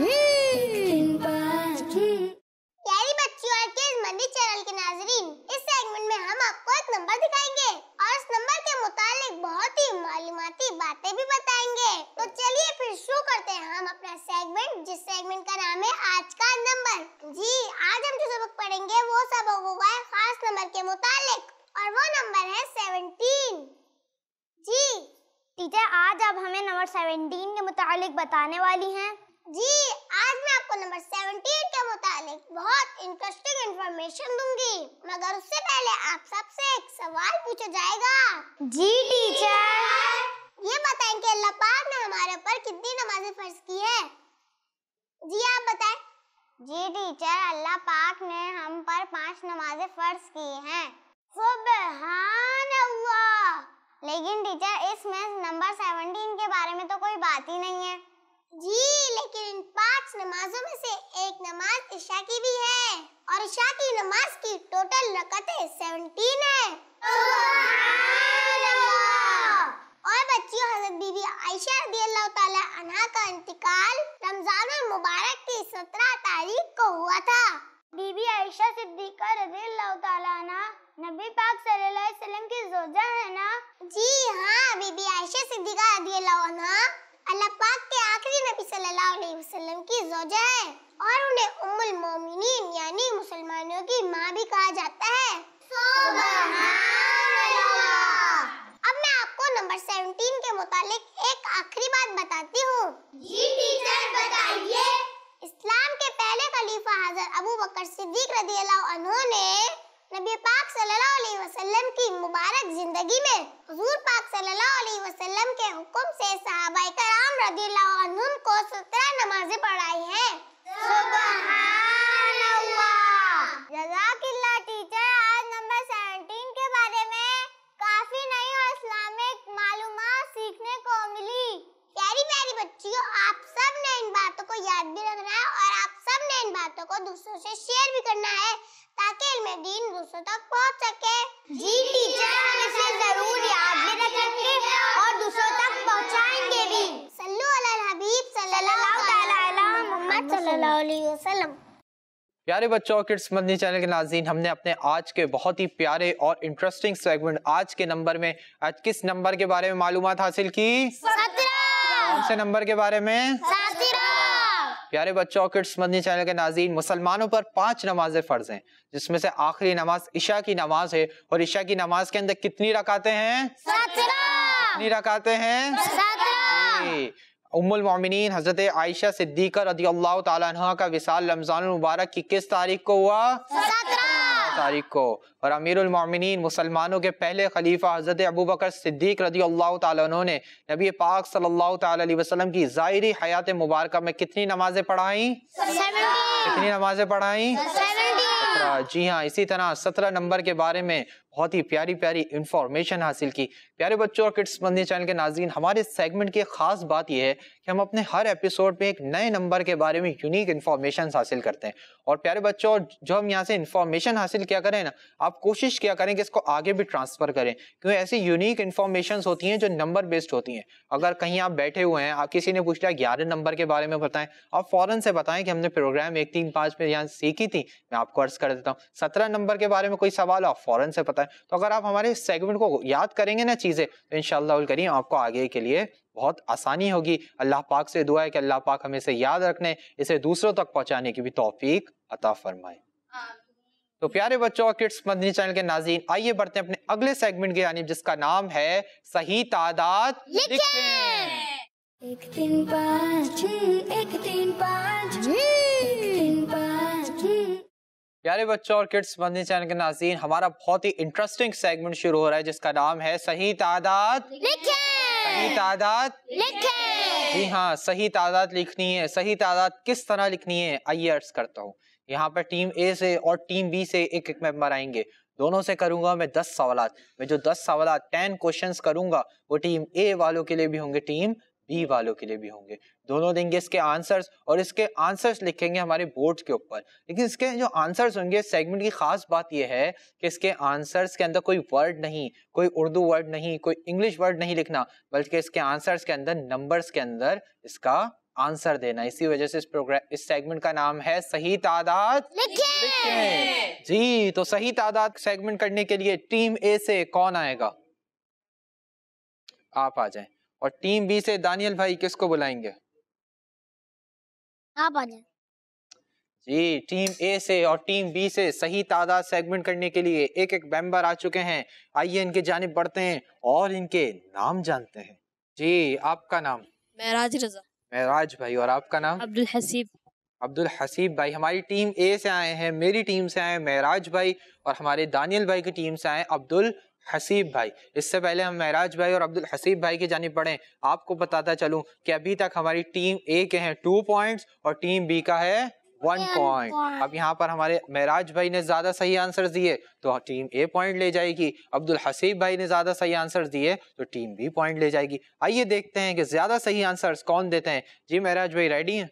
नंबर दिखाएंगे और इस नंबर के मुतालिक बहुत ही मालूमती बातें भी बताएंगे तो चलिए फिर शुरू करते हैं हम अपना सेगमेंट जिस सेगमेंट का नाम है आज का नंबर जी आज हम जो सबक पढ़ेंगे वो सबक होगा खास नंबर के मुतालिक और वो नंबर है सेवनटीन जी टीचर आज आप हमें नंबर सेवनटीन के मुतालिक बताने वाली हैं जी आज मैं आपको नंबर सेवनटीन वाले बहुत इंटरेस्टिंग इंफॉर्मेशन दूंगी मगर उससे पहले आप सबसे एक सवाल पूछा जाएगा जी टीचर ये बताएं कि अल्लाह पाक ने हमारे ऊपर कितनी नमाजें फर्ज की है जी आप बताएं जी टीचर अल्लाह पाक ने हम पर पांच नमाजें फर्ज की हैं सुबहान अल्लाह लेकिन टीचर इसमें नंबर 17 के बारे में तो कोई बात ही नहीं है जी लेकिन इन पांच नमाजों में से एक नमाज ईशा की भी है और ईशा की नमाज की टोटल रकते सेवनटीन है और बच्चियों हजरत बीबी आयशा रदी अल्लाह ताला अन्हा का इंतकाल रमजान मुबारक की सत्रह तारीख को हुआ था बीबी आयशा सिद्दीका रजी अल्लाह ताला अनहा नबी पाक सल्लल्लाहु अलैहि वसल्लम की जोजा है ना जी हाँ बीबी आयशा सिद्दीका रजी अल्लाह अनहा अल्लाह पाक के आखिरी नबी सल्लल्लाहु अलैहि वसल्लम की जोजा है और उन्हें उम्मुल मोमिनीन यानी मुसलमानों की माँ भी कहा जाता है अब मैं आपको नंबर सेवनटीन के मुतालिक एक आखिरी बात बताती हूँ इस्लाम के पहले खलीफा हजरत अबू बकर सिद्दीक रजी अल्लाह ने नबी पाक सल्लल्लाहु अलैहि वसल्लम की मुबारक जिंदगी में हजूर पाक सल्लल्लाहु अलैहि वसल्लम के हुक्म से رضی اللہ عنہم کو 17 نمازیں پڑھائی ہیں سبحان اللہ جزاک اللہ ٹیچر آج نمبر 17 کے بارے میں کافی نئی اور इस्लामिक معلومات سیکھنے کو ملی پیاری پیاری بچیوں आप सब ने इन बातों को याद भी रखना ہے और आप इन बातों को दूसरों से शेयर भी करना है ताकि इनमें दीन दूसरों तक पहुंच सके जी टीचर हम इसे जरूर याद भी रखेंगे और दूसरों तक पहुंचाएंगे भी सल्लल्लाहु अलैहि हबीब सल्लल्लाहु तआला अला मोहम्मद सल्लल्लाहु अलैहि वसल्लम प्यारे बच्चों किड्स मदनी चैनल के नाजीन हमने अपने आज के बहुत ही प्यारे और इंटरेस्टिंग सेगमेंट आज के नंबर में आज किस नंबर के बारे में मालूम हासिल की सत्रह कौन से नंबर के बारे में प्यारे बच्चों किड्स मदनी चैनल के नाजीन मुसलमानों पर पांच नमाजें फ़र्ज हैं जिसमें से आखिरी नमाज ईशा की नमाज है और ईशा की नमाज के अंदर कितनी रकाते हैं कितनी रकाते हैं उमुल मोमिन हजरत आयशा सिद्दीकर अल्लाह तला का विशाल रमजान मुबारक की किस तारीख को हुआ तारीख को और अमीरमिन मुसलमानों के पहले खलीफा हज़रत अबू बकर सिद्दीक रदी अल्लाह तु ने नबी पाक सल्लल्लाहु अलैहि वसल्लम की ज़ाहरी हयात मुबारक में कितनी नमाज़ें पढ़ाई कितनी नमाज़ें पढ़ाई जी हाँ इसी तरह सत्रह नंबर के बारे में बहुत ही प्यारी प्यारी इन्फॉर्मेशन हासिल की प्यारे बच्चों और किड्स बंदी चैनल के नाजीन हमारे सेगमेंट की खास बात यह है कि हम अपने हर एपिसोड में एक नए नंबर के बारे में यूनिक इन्फॉर्मेशन हासिल करते हैं और प्यारे बच्चों जो हम यहाँ से इन्फॉर्मेशन हासिल किया करें ना आप कोशिश किया करें कि इसको आगे भी ट्रांसफर करें क्योंकि ऐसी यूनिक इन्फॉर्मेशन होती हैं जो नंबर बेस्ड होती हैं अगर कहीं आप बैठे हुए हैं आप किसी ने पूछ लिया ग्यारह नंबर के बारे में बताएं आप फ़ौरन से बताएं कि हमने प्रोग्राम एक तीन पाँच में यहाँ सीखी थी मैं आपको अर्ज कर देता हूँ सत्रह नंबर के बारे में कोई सवाल आप फ़ौरन से जाता है तो अगर आप हमारे सेगमेंट को याद करेंगे ना चीज़ें तो इन करीम आपको आगे के लिए बहुत आसानी होगी अल्लाह पाक से दुआ है कि अल्लाह पाक हमें इसे याद रखने इसे दूसरों तक पहुँचाने की भी तोफीक अता फरमाए तो प्यारे बच्चों और किड्स मदनी चैनल के नाजीन आइए बढ़ते हैं अपने अगले सेगमेंट की जानब जिसका नाम है सही तादाद लिखें। एक दिन पाँच एक दिन पाँच प्यारे बच्चों और किड्स बंदी चैनल के नाजीन हमारा बहुत ही इंटरेस्टिंग सेगमेंट शुरू हो रहा है जिसका नाम है सही तादाद सही तादाद जी हाँ सही तादाद लिखनी है सही तादाद किस तरह लिखनी है आइए अर्ज करता हूँ यहाँ पर टीम ए से और टीम बी से एक एक मेंबर आएंगे दोनों से करूंगा मैं दस सवाल मैं जो दस सवाल टेन क्वेश्चन करूंगा वो टीम ए वालों के लिए भी होंगे टीम बी वालों के लिए भी होंगे दोनों देंगे इसके आंसर्स और इसके आंसर्स लिखेंगे हमारे बोर्ड के ऊपर लेकिन इसके जो आंसर्स होंगे सेगमेंट की खास बात यह है कि इसके आंसर्स के अंदर कोई वर्ड नहीं कोई उर्दू वर्ड नहीं कोई इंग्लिश वर्ड नहीं लिखना बल्कि इसके आंसर्स के अंदर नंबर्स के अंदर इसका आंसर देना इसी वजह से इस प्रोग्राम इस सेगमेंट का नाम है सही तादाद लिखें जी तो सही तादाद सेगमेंट करने के लिए टीम ए से कौन आएगा आप आ जाएं और टीम बी से दानियल भाई किसको बुलाएंगे आप आ जाए जी टीम ए से और टीम बी से सही तादाद सेगमेंट करने के लिए एक एक मेंबर आ चुके हैं आइए इनके जानब बढ़ते हैं और इनके नाम जानते हैं जी आपका नाम महराज रजा महराज भाई और आपका नाम अब्दुल हसीब अब्दुल हसीब भाई हमारी टीम ए से आए हैं मेरी टीम से आए महराज भाई और हमारे दानियल भाई की टीम से आए अब्दुल हसीब भाई इससे पहले हम महराज भाई और अब्दुल हसीब भाई की जानी पड़े आपको बताता चलूं कि अभी तक हमारी टीम ए के हैं टू पॉइंट्स और टीम बी का है वन पॉइंट अब यहाँ पर हमारे महराज भाई ने ज्यादा सही आंसर दिए तो टीम ए पॉइंट ले जाएगी अब्दुल हसीब भाई ने ज्यादा सही आंसर दिए तो टीम बी पॉइंट ले जाएगी आइए देखते हैं कि ज्यादा सही आंसर कौन देते हैं जी महराज भाई रेडी हैं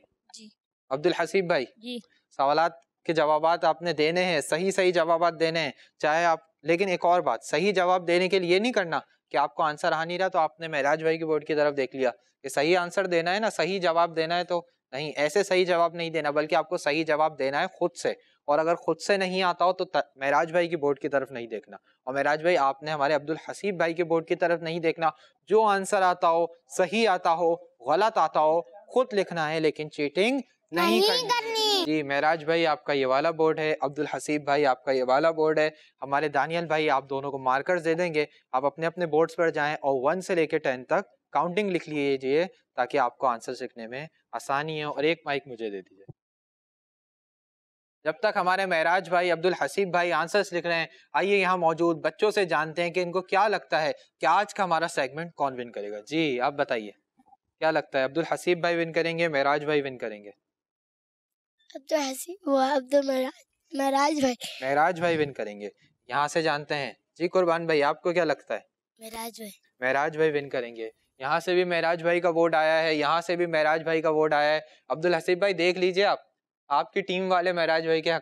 अब्दुल हसीब भाई सवाल के जवाब आपने देने हैं सही सही जवाब देने हैं चाहे आप लेकिन एक और बात सही जवाब देने के लिए नहीं करना कि आपको आंसर आ नहीं रहा तो आपने महराज भाई की बोर्ड की तरफ देख लिया कि सही आंसर देना है ना सही जवाब देना है तो नहीं ऐसे सही जवाब नहीं देना बल्कि आपको सही जवाब देना है खुद से और अगर खुद से नहीं आता हो तो महराज भाई की बोर्ड की तरफ नहीं देखना और महराज भाई आपने हमारे अब्दुल हसीब भाई के बोर्ड की तरफ नहीं देखना जो आंसर आता हो सही आता हो गलत आता हो खुद लिखना है लेकिन चीटिंग नहीं, नहीं करनी जी महराज भाई आपका ये वाला बोर्ड है अब्दुल हसीब भाई आपका ये वाला बोर्ड है हमारे दानियल भाई आप दोनों को मार्कर दे देंगे आप अपने अपने बोर्ड्स पर जाएं और वन से लेकर टेन तक काउंटिंग लिख लीजिए ताकि आपको आंसर सीखने में आसानी है और एक माइक मुझे दे दीजिए जब तक हमारे महराज भाई अब्दुल हसीब भाई आंसर्स लिख रहे हैं आइए यहाँ मौजूद बच्चों से जानते हैं कि इनको क्या लगता है कि आज का हमारा सेगमेंट कौन विन करेगा जी आप बताइए क्या लगता है अब्दुल हसीब भाई विन करेंगे महराज भाई विन करेंगे अब तो ऐसे हुआ अब तो महराज महराज भाई महराज भाई विन करेंगे यहाँ से जानते हैं जी कुर्बान भाई आपको क्या लगता है महराज भाई महराज भाई विन करेंगे यहाँ से भी महराज भाई का वोट आया है यहाँ से भी महराज भाई का वोट आया है अब्दुल हसीब भाई देख लीजिए आप आपकी टीम वाले महराज भाई के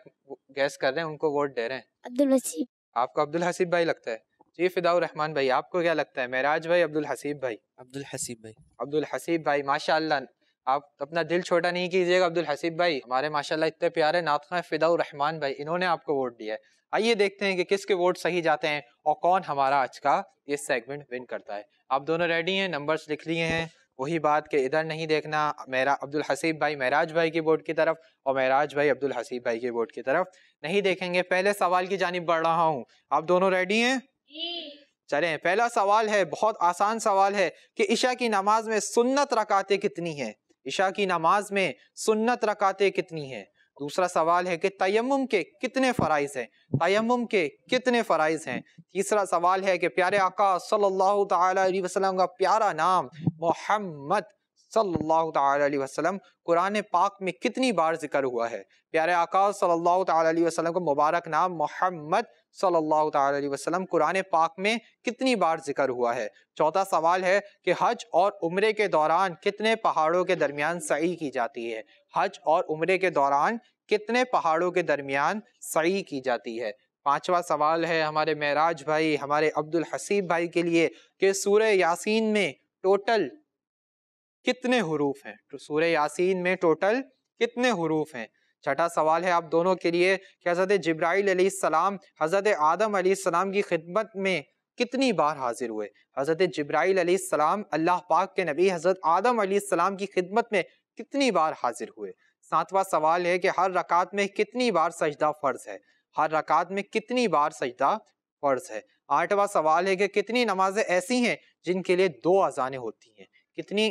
गैस कर रहे हैं उनको वोट दे रहे हैं अब्दुल हसीब आपको अब्दुल हसीब भाई लगता है जी फिदाउर रहमान भाई आपको क्या लगता है महराज भाई अब्दुल हसीब भाई अब्दुल हसीब भाई अब्दुल हसीब भाई माशाल्लाह आप अपना दिल छोटा नहीं कीजिएगा अब्दुल हसीब भाई हमारे माशाल्लाह इतने प्यारे नातखा फिदाउर रहमान भाई इन्होंने आपको वोट दिया है आइए देखते हैं कि किसके वोट सही जाते हैं और कौन हमारा आज का ये सेगमेंट विन करता है आप दोनों रेडी हैं नंबर्स लिख लिए हैं वही बात के इधर नहीं देखना मेरा अब्दुल हसीब भाई महराज भाई की वोट की तरफ और महराज भाई अब्दुल हसीब भाई की वोट की तरफ नहीं देखेंगे पहले सवाल की जानब बढ़ रहा हूँ आप दोनों रेडी हैं चले पहला सवाल है बहुत आसान सवाल है कि ईशा की नमाज में सुन्नत रकाते कितनी है इशा की नमाज में सुन्नत रकातें कितनी हैं दूसरा सवाल है कि तयम के कितने फ़राइज़ हैं तयम के कितने फ़राइज़ हैं तीसरा सवाल है कि प्यारे आका सल्लल्लाहु अलैहि वसल्लम का प्यारा नाम मोहम्मद सल्लल्लाहु अलैहि वसल्लम कुरान पाक में कितनी बार जिक्र हुआ है प्यारे आका सल्लल्लाहु अलैहि वसल्लम का मुबारक नाम मोहम्मद सल्लल्लाहु अलैहि वसल्लम कुरान पाक में कितनी बार जिक्र हुआ है चौथा सवाल है कि हज और उम्र के दौरान कितने पहाड़ों के दरमियान सही की जाती है हज और उम्र के दौरान कितने पहाड़ों के दरमियान सही की जाती है पांचवा सवाल है हमारे महराज भाई हमारे अब्दुल हसीब भाई के लिए कि सूर्य यासीन में टोटल कितने हरूफ हैं तो सूर्य यासीन में टोटल कितने हरूफ हैं छठा सवाल है आप दोनों के लिए कि हज़रत जब्राइल सलाम हज़रत आदम सलाम की खिदमत में कितनी बार हाजिर हुए हज़रत जब्राइल सलाम अल्लाह पाक के नबी हज़रत आदम सलाम की खिदमत में कितनी बार हाजिर हुए सातवां सवाल है कि हर रकात में कितनी बार सजदा फ़र्ज है हर रकात में कितनी बार सजदा फ़र्ज है आठवां सवाल है कि कितनी नमाजें ऐसी हैं जिनके लिए दो अजानें होती हैं कितनी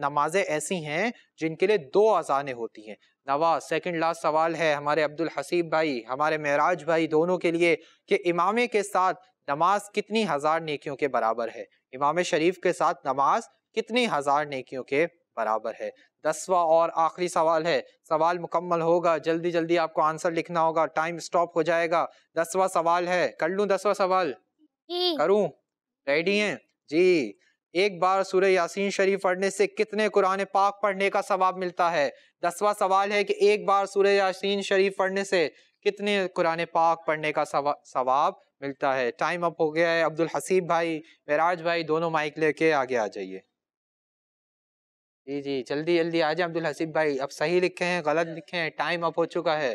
नमाजें ऐसी हैं जिनके लिए दो अजानें होती हैं नवाज सेकंड लास्ट सवाल है हमारे अब्दुल हसीब भाई हमारे महराज भाई दोनों के लिए कि इमामे के साथ नमाज कितनी हज़ार नेकियों के बराबर है इमाम शरीफ के साथ नमाज कितनी हज़ार नेकियों के बराबर है दसवा और आखिरी सवाल है सवाल मुकम्मल होगा जल्दी जल्दी आपको आंसर लिखना होगा टाइम स्टॉप हो जाएगा दसवा सवाल है कर लूँ दसवा सवाल करूँ रेडी हैं जी एक बार सूर्य यासीन शरीफ पढ़ने से कितने कुरान पाक पढ़ने का सवाब मिलता है दसवा सवाल है कि एक बार सूर्य यासीन शरीफ पढ़ने से कितने कुरान पाक पढ़ने का सवाब मिलता है टाइम अप हो गया है अब्दुल हसीब भाई मेराज भाई दोनों माइक लेके आगे आ जाइए जी जी जल्दी जल्दी आ जाए अब्दुल हसीब भाई अब सही लिखे हैं गलत लिखे हैं टाइम अप हो चुका है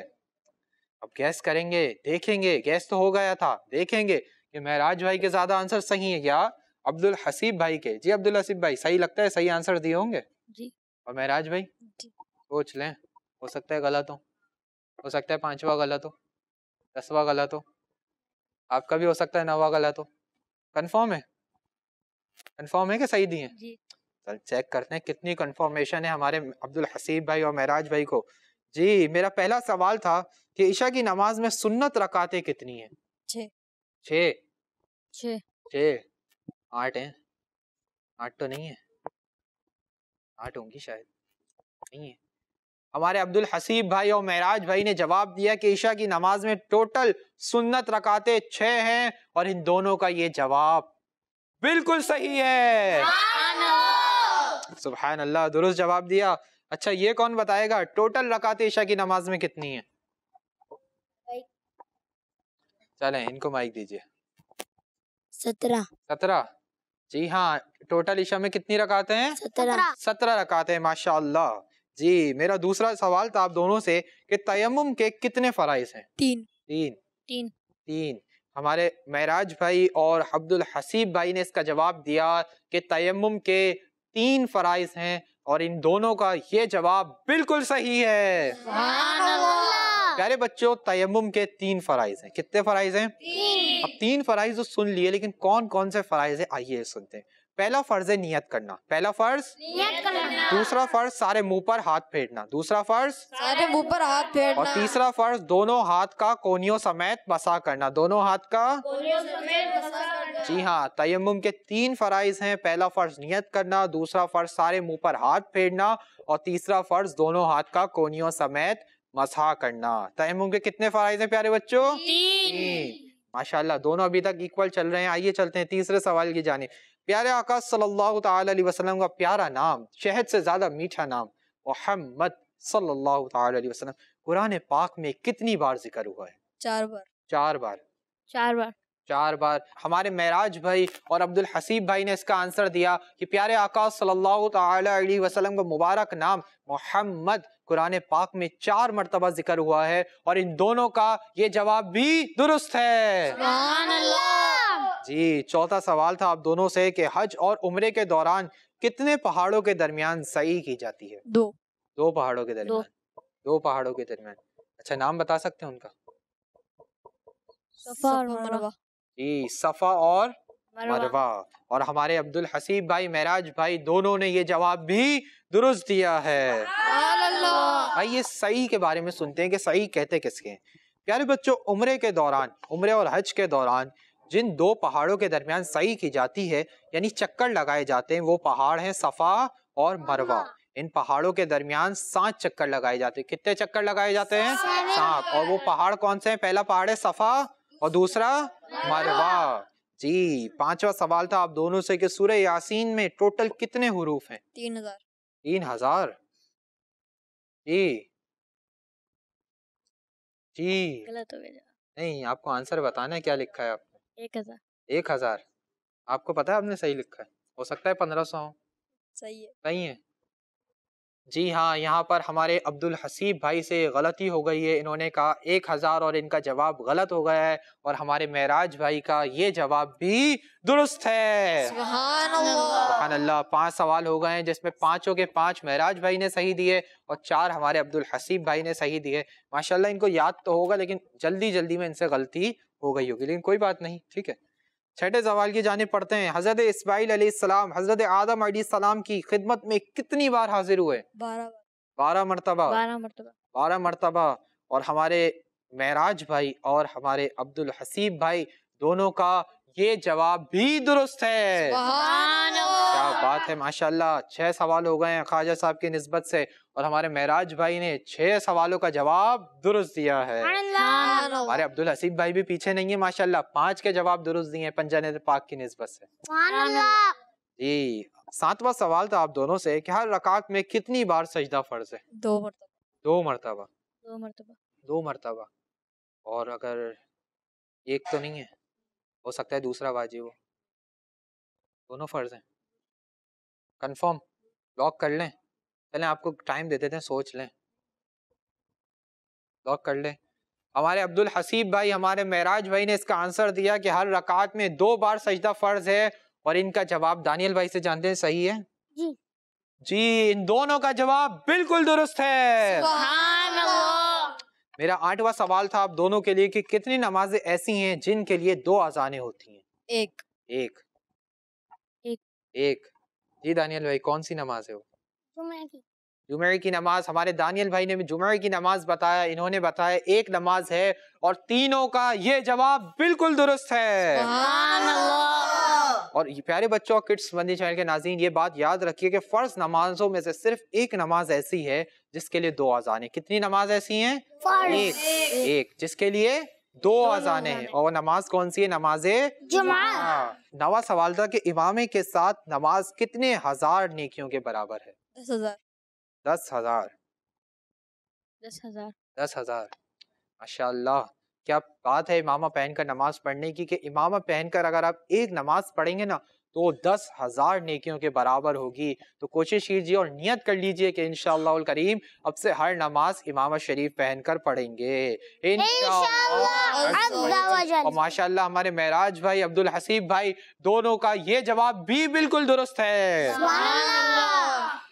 अब गैस करेंगे देखेंगे गैस तो हो गया था देखेंगे कि महराज भाई के ज्यादा आंसर सही है क्या अब्दुल हसीब भाई के जी अब्दुल हसीब भाई सही लगता है सही आंसर दिए होंगे जी और महराज भाई सोच लें हो सकता है गलत हो हो सकता है पांचवा गलत हो दसवा गलत हो आपका भी हो सकता है नवा गलत हो कन्फर्म है कन्फर्म है कि सही दिए चल चेक करते हैं कितनी कन्फर्मेशन है हमारे अब्दुल हसीब भाई और महराज भाई को जी मेरा पहला सवाल था कि ईशा की नमाज में सुन्नत रकाते कितनी है छे छे छे आठ हैं आठ तो नहीं है आठ होंगी शायद नहीं है हमारे अब्दुल हसीब भाई और महराज भाई ने जवाब दिया कि ईशा की नमाज में टोटल सुन्नत रकाते छह हैं और इन दोनों का ये जवाब बिल्कुल सही है सुबह अल्लाह दुरुस्त जवाब दिया अच्छा ये कौन बताएगा टोटल रकाते ईशा की नमाज में कितनी है चलें इनको माइक दीजिए सत्रह सत्रह जी हाँ टोटल ईशा में कितनी रकाते हैं सत्रह रकाते हैं माशा जी मेरा दूसरा सवाल था आप दोनों से कि तयम के कितने फराइज हैं तीन तीन तीन तीन हमारे महराज भाई और अब्दुल हसीब भाई ने इसका जवाब दिया कि तयम के तीन फराइज हैं और इन दोनों का ये जवाब बिल्कुल सही है प्यारे बच्चों तयम के तीन फराइज हैं कितने फराइज हैं अब तीन फराइज तो सुन लिए लेकिन कौन कौन से फराइज है आइए सुनते हैं पहला फर्ज है नियत करना पहला फर्ज नियत करना दूसरा फर्ज सारे मुंह पर हाथ फेरना दूसरा फर्ज सारे मुंह पर हाथ फेरना और तीसरा फर्ज दोनों हाथ का कोनियों समेत बसा करना दोनों हाथ का जी हाँ तयम के तीन फराइज हैं पहला फर्ज नियत करना दूसरा फर्ज सारे मुंह पर हाथ फेरना और तीसरा फर्ज दोनों हाथ का कोनियों समेत मसा करना तयमुम के कितने फ़राइज हैं प्यारे बच्चों तीन माशाल्लाह दोनों अभी तक इक्वल चल रहे हैं आइए चलते हैं तीसरे सवाल की जाने प्यारे आकाश सल्लल्लाहु अलैहि वसल्लम का प्यारा नाम शहद से ज़्यादा मीठा नाम मोहम्मद सल्लल्लाहु अलैहि वसल्लम कुरान पाक में कितनी बार जिक्र हुआ है चार बार चार बार चार बार चार बार हमारे महराज भाई और अब्दुल हसीब भाई ने इसका आंसर दिया कि प्यारे आकाश सल्लल्लाहु अलैहि वसल्लम का मुबारक नाम मोहम्मद कुरान पाक में चार मरतबा जिक्र हुआ है और इन दोनों का ये जवाब भी दुरुस्त है जी चौथा सवाल था आप दोनों से कि हज और उम्रे के दौरान कितने पहाड़ों के दरमियान सही की जाती है दो दो पहाड़ों के दरमियान दो, दो पहाड़ों के दरमियान अच्छा नाम बता सकते हैं उनका जी सफा और मरवा और हमारे अब्दुल हसीब भाई महराज भाई दोनों ने ये जवाब भी दुरुस्त दिया है भाई ये सही के बारे में सुनते हैं कि सही कहते किसके प्यारे बच्चों उम्र के दौरान उम्र और हज के दौरान जिन दो पहाड़ों के दरमियान सही की जाती है यानी चक्कर लगाए जाते हैं वो पहाड़ हैं सफा और मरवा हाँ। इन पहाड़ों के दरमियान सात चक्कर लगाए जाते हैं कितने चक्कर लगाए जाते हैं सात और वो पहाड़ कौन से हैं पहला पहाड़ है सफा और दूसरा मरवा जी पांचवा सवाल था आप दोनों से कि सूर्य यासीन में टोटल कितने हरूफ हैं तीन हजार तीन हजार जी जी गलत हो गया नहीं आपको आंसर बताना है क्या लिखा है आपने एक हजार एक हजार आपको पता है आपने सही लिखा है हो सकता है पंद्रह सौ सही है सही है जी हाँ यहाँ पर हमारे अब्दुल हसीब भाई से गलती हो गई है इन्होंने कहा एक हज़ार और इनका जवाब गलत हो गया है और हमारे महराज भाई का ये जवाब भी दुरुस्त है अल्लाह पांच सवाल हो गए हैं जिसमें पांचों के पांच महराज भाई ने सही दिए और चार हमारे अब्दुल हसीब भाई ने सही दिए माशाल्लाह इनको याद तो होगा लेकिन जल्दी जल्दी में इनसे गलती हो गई होगी लेकिन कोई बात नहीं ठीक है छठे सवाल की जानब पढ़ते हैं हजरत इसमाईल हजरत आदम सलाम की खिदमत में कितनी बार हाजिर हुए बारह मरतबा बारह मरतबा बारह मरतबा और हमारे महराज भाई और हमारे अब्दुल हसीब भाई दोनों का ये जवाब भी दुरुस्त है बात है माशाल्लाह छह सवाल हो गए हैं ख्वाजा साहब की नस्बत से और हमारे महराज भाई ने छह सवालों का जवाब दुरुस्त दिया है हमारे अब्दुल हसीब भाई भी पीछे नहीं है माशाल्लाह पांच के जवाब दुरुस्त दिए हैं पंजाने पाक की नस्बत से जी सातवा सवाल था आप दोनों से की हर रकात में कितनी बार सजदा फर्ज है दो मरतबा दो मरतबा दो मरतबा दो मरतबा और अगर एक तो नहीं है हो सकता है दूसरा वाजिब हो दोनों फर्ज हैं कंफर्म लॉक कर लें चलें आपको टाइम दे देते हैं सोच लें लॉक कर लें हमारे अब्दुल हसीब भाई हमारे महराज भाई ने इसका आंसर दिया कि हर रकात में दो बार सजदा फर्ज है और इनका जवाब दानियल भाई से जानते हैं सही है जी जी इन दोनों का जवाब बिल्कुल दुरुस्त है मेरा आठवां सवाल था आप दोनों के लिए कि कितनी नमाजें ऐसी हैं जिनके लिए दो अजानें होती हैं एक एक एक एक जी दानियल भाई कौन सी नमाज है वो जुमे की की नमाज हमारे दानियल भाई ने भी जुमे की नमाज बताया इन्होंने बताया एक नमाज है और तीनों का ये जवाब बिल्कुल दुरुस्त है और प्यारे बच्चों और किड्स बंदी चैनल के नाजीन ये बात याद रखिए कि फर्ज नमाजों में से सिर्फ एक नमाज ऐसी है जिसके लिए दो आजान है कितनी नमाज ऐसी है एक, एक, एक जिसके लिए दो अजाने हैं और नमाज कौन सी है नमाज नवा सवाल था कि इमामे के साथ नमाज कितने हजार नेकियों के बराबर है दस हजार दस हजार दस हजार दस हजार माशाल्लाह क्या बात है इमामा पहनकर नमाज पढ़ने की कि इमामा पहनकर अगर आप एक नमाज पढ़ेंगे ना तो दस हजार नेकियों के बराबर होगी तो कोशिश कीजिए और नियत कर लीजिए कि इन करीम अब से हर नमाज इमाम शरीफ पहनकर पढ़ेंगे और माशाल्लाह हमारे महराज भाई अब्दुल हसीब भाई दोनों का ये जवाब भी बिल्कुल दुरुस्त है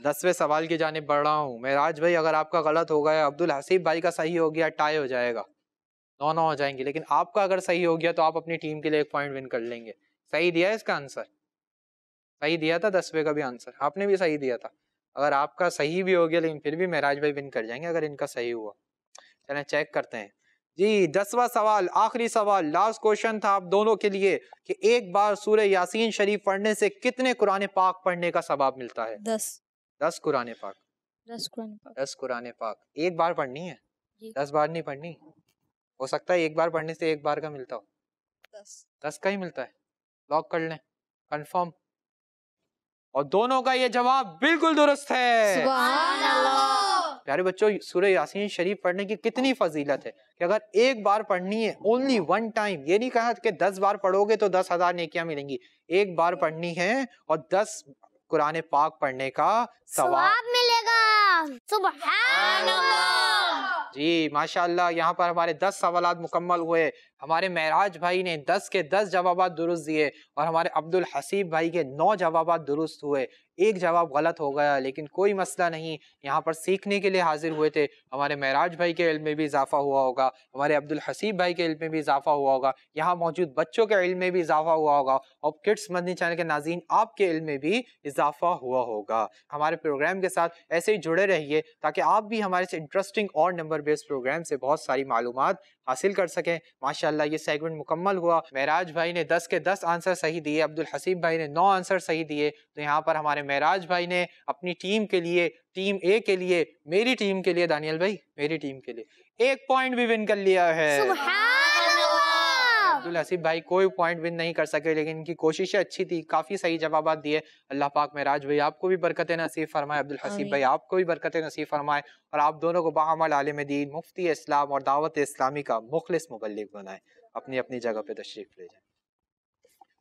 दसवें सवाल की जाने बढ़ रहा हूँ महराज भाई अगर आपका गलत हो गया अब्दुल हसीब भाई का सही हो गया टाई हो जाएगा दोनों हो जाएंगे लेकिन आपका अगर सही हो गया तो आप अपनी टीम के लिए एक पॉइंट विन कर लेंगे सही दिया है इसका आंसर सही दिया था दसवें का भी आंसर आपने भी सही दिया था अगर आपका सही भी हो गया लेकिन फिर भी महराज भाई विन कर जाएंगे अगर इनका सही हुआ चले चेक करते हैं जी दसवा सवाल आखिरी सवाल लास्ट क्वेश्चन था आप दोनों के लिए कि एक बार सूर्य यासीन शरीफ पढ़ने से कितने कुरान पाक पढ़ने का सवाब मिलता है दस दस कुरान पाक दस कुरान पाक दस कुरान पाक एक बार पढ़नी है दस बार नहीं पढ़नी हो सकता है एक बार पढ़ने से एक बार का मिलता हो दस दस का ही मिलता है लॉक कर लें कन्फर्म और दोनों का ये जवाब बिल्कुल दुरुस्त है प्यारे बच्चों सूर्य यासीन शरीफ पढ़ने की कितनी फजीलत है कि अगर एक बार पढ़नी है ओनली वन टाइम ये नहीं कहा कि दस बार पढ़ोगे तो दस हजार नेकियां मिलेंगी एक बार पढ़नी है और दस कुरान पाक पढ़ने का सवाब मिलेगा सुबह जी माशाल्लाह यहाँ पर हमारे दस सवाल मुकम्मल हुए हमारे महराज भाई ने दस के दस जवाब दुरुस्त दिए और हमारे अब्दुल हसीब भाई के नौ जवाब दुरुस्त हुए एक जवाब गलत हो गया लेकिन कोई मसला नहीं यहाँ पर सीखने के लिए हाजिर हुए थे हमारे महराज भाई के इल्म में भी इजाफा हुआ होगा हमारे अब्दुल हसीब भाई के इल्म में भी इजाफा हुआ होगा यहाँ मौजूद बच्चों के इल्म में भी इजाफा हुआ होगा और किड्स मदनी चैनल के नाजीन आपके इल्म में भी इजाफा हुआ होगा हमारे प्रोग्राम के साथ ऐसे ही जुड़े रहिए ताकि आप भी हमारे से इंटरेस्टिंग और नंबर बेस्ड प्रोग्राम से बहुत सारी मालूम हासिल कर सकें माशा ये सेगमेंट मुकम्मल हुआ महराज भाई ने दस के दस आंसर सही दिए अब्दुल हसीब भाई ने नौ आंसर सही दिए तो यहाँ पर हमारे महराज भाई ने अपनी टीम के लिए टीम ए के लिए मेरी टीम के लिए दानियल भाई मेरी टीम के लिए एक पॉइंट भी विन कर लिया है अब्दुल हसीब भाई कोई पॉइंट विन नहीं कर सके लेकिन इनकी कोशिशें अच्छी थी काफी सही जवाब दिए अल्लाह पाक महराज भाई आपको भी बरकत नसीब फरमाए अब्दुल हसीब भाई आपको भी बरकत नसीब फरमाए और आप दोनों को बामल आलम दीन मुफ्ती इस्लाम और दावत इस्लामी का मुखलिस मुबलिक बनाए अपनी अपनी जगह पे तशरीफ ले जाए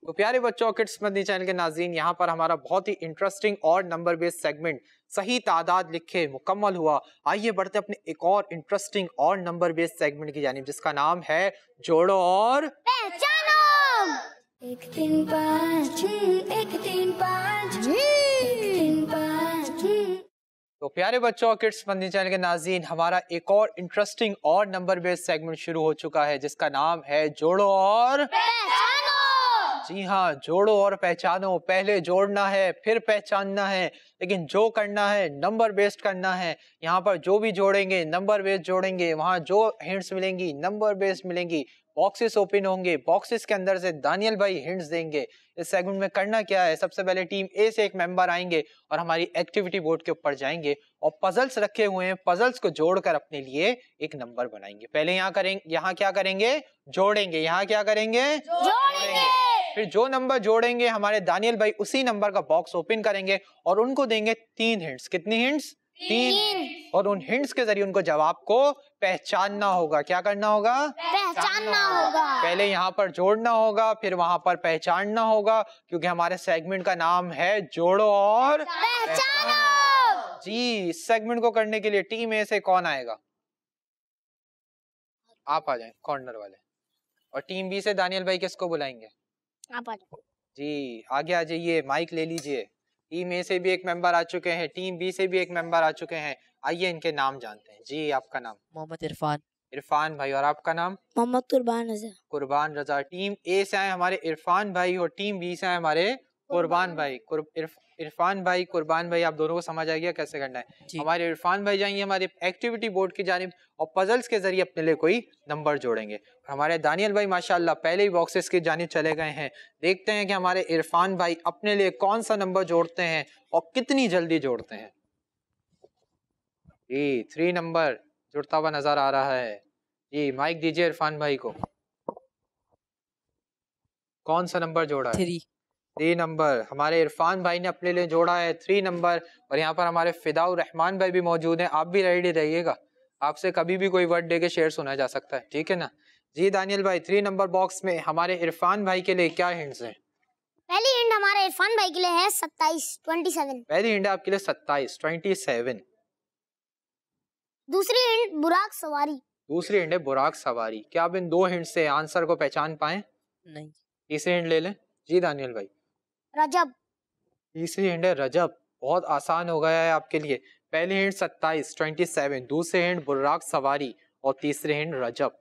तो प्यारे बच्चों किड्स मदनी चैनल के नाजीन यहाँ पर हमारा बहुत ही इंटरेस्टिंग और नंबर बेस्ड सेगमेंट सही तादाद लिखे मुकम्मल हुआ आइए बढ़ते अपने एक और इंटरेस्टिंग और नंबर बेस्ड सेगमेंट की जानी जिसका नाम है जोड़ो और पहचानो एक पाँच एक पाँच तो प्यारे बच्चों किड्स मंदी चैनल के नाजीन हमारा एक और इंटरेस्टिंग और नंबर बेस्ड सेगमेंट शुरू हो चुका है जिसका नाम है जोड़ो और पहचानो जी हाँ जोड़ो और पहचानो पहले जोड़ना है फिर पहचानना है लेकिन जो करना है नंबर बेस्ड करना है यहाँ पर जो भी जोड़ेंगे नंबर बेस्ड जोड़ेंगे वहाँ जो हिंट्स मिलेंगी नंबर बेस्ड मिलेंगी बॉक्सेस ओपन होंगे बॉक्सेस के अंदर से दानियल भाई हिंट्स देंगे इस सेगमेंट में करना क्या है सबसे पहले टीम ए से एक मेंबर आएंगे और हमारी एक्टिविटी बोर्ड के ऊपर जाएंगे और पजल्स रखे हुए हैं पजल्स को जोड़कर अपने लिए एक नंबर बनाएंगे पहले यहाँ करेंगे यहाँ क्या करेंगे जोड़ेंगे यहाँ क्या करेंगे जोड़ेंगे, जोड़ेंगे। फिर जो नंबर जोड़ेंगे हमारे दानियल भाई उसी नंबर का बॉक्स ओपन करेंगे और उनको देंगे तीन हिंट्स कितनी हिंट्स तीन, और उन हिंट्स के जरिए उनको जवाब को पहचानना होगा क्या करना होगा पहचानना होगा पहले यहाँ पर जोड़ना होगा फिर वहां पर पहचानना होगा क्योंकि हमारे सेगमेंट का नाम है जोड़ो और पहचानो जी इस सेगमेंट को करने के लिए टीम ए से कौन आएगा आप आ जाए कॉर्नर वाले और टीम बी से दानियल भाई किसको बुलाएंगे आप जी आगे आ जाइए माइक ले लीजिए टीम e ए से भी एक मेंबर आ चुके हैं टीम बी से भी एक मेंबर आ चुके हैं आइए इनके नाम जानते हैं जी आपका नाम मोहम्मद इरफान इरफान भाई और आपका नाम मोहम्मद कुरबान रजा कुरबान रजा टीम ए से आए हमारे इरफान भाई और टीम बी से आए हमारे कुरबान भाई इरफान भाई कुर्बान भाई आप दोनों को समझ आ गया कैसे करना है हमारे इरफान भाई जाएंगे हमारे एक्टिविटी बोर्ड की जानब और पजल्स के जरिए अपने लिए कोई नंबर जोड़ेंगे हमारे दानियल भाई माशाल्लाह पहले ही बॉक्सेस की जानब चले गए हैं देखते हैं कि हमारे इरफान भाई अपने लिए कौन सा नंबर जोड़ते हैं और कितनी जल्दी जोड़ते हैं जी थ्री नंबर जुड़ता हुआ नजर आ रहा है जी माइक दीजिए इरफान भाई को कौन सा नंबर जोड़ा थ्री थ्री नंबर हमारे इरफान भाई ने अपने लिए जोड़ा है थ्री नंबर और यहाँ पर हमारे फिदाउर रहमान भाई भी मौजूद हैं आप भी रेडी रहिएगा आपसे कभी भी कोई वर्ड दे के शेयर सुना जा सकता है ठीक है ना जी दानियल भाई थ्री नंबर बॉक्स में हमारे इरफान भाई के लिए क्या हिंट्स हैं पहली हिंट हमारे इरफान भाई के लिए है सत्ताईस ट्वेंटी सेवन पहली हिंट आपके लिए सत्ताईस ट्वेंटी सेवन दूसरी हिंट बुराक सवारी दूसरी हिंट है बुराक सवारी क्या आप इन दो हिंट से आंसर को पहचान पाए नहीं तीसरी हिंट ले लें जी दानियल भाई रजब तीसरी हिंट है रजब बहुत आसान हो गया है आपके लिए पहली हिंट सत्ताईस ट्वेंटी सेवन दूसरे हिंट बुर्राक सवारी और तीसरे हिंट रजब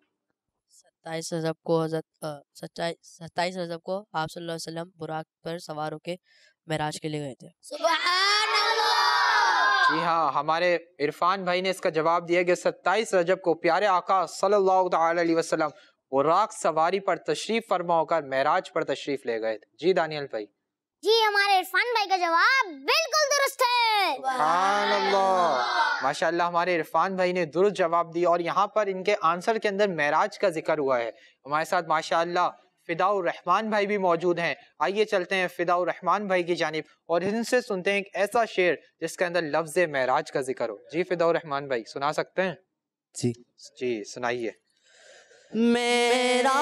सत्ताईस रजब को हजरत सत्ताईस रजब को आप सल्लल्लाहु अलैहि वसल्लम बुराक पर सवार होकर मेराज के लिए गए थे जी हाँ हमारे इरफान भाई ने इसका जवाब दिया कि सत्ताईस रजब को प्यारे आका सल्लल्लाहु अलैहि वसल्लम बुराक सवारी पर तशरीफ फरमा होकर मेराज पर तशरीफ ले गए थे जी दानियल भाई जी हमारे इरफान भाई का जवाब बिल्कुल दुरुस्त है माशाल्लाह हमारे इरफान भाई ने दुरुस्त जवाब दिया और यहाँ पर इनके आंसर के अंदर महराज का जिक्र हुआ है हमारे साथ माशाल्लाह फिदाउर रहमान भाई भी मौजूद हैं आइए चलते हैं फिदाउर रहमान भाई की जानब और इनसे सुनते हैं एक ऐसा शेर जिसके अंदर लफ्ज महराज का जिक्र हो जी फिदाउर रहमान भाई सुना सकते हैं जी जी सुनाइए मेरा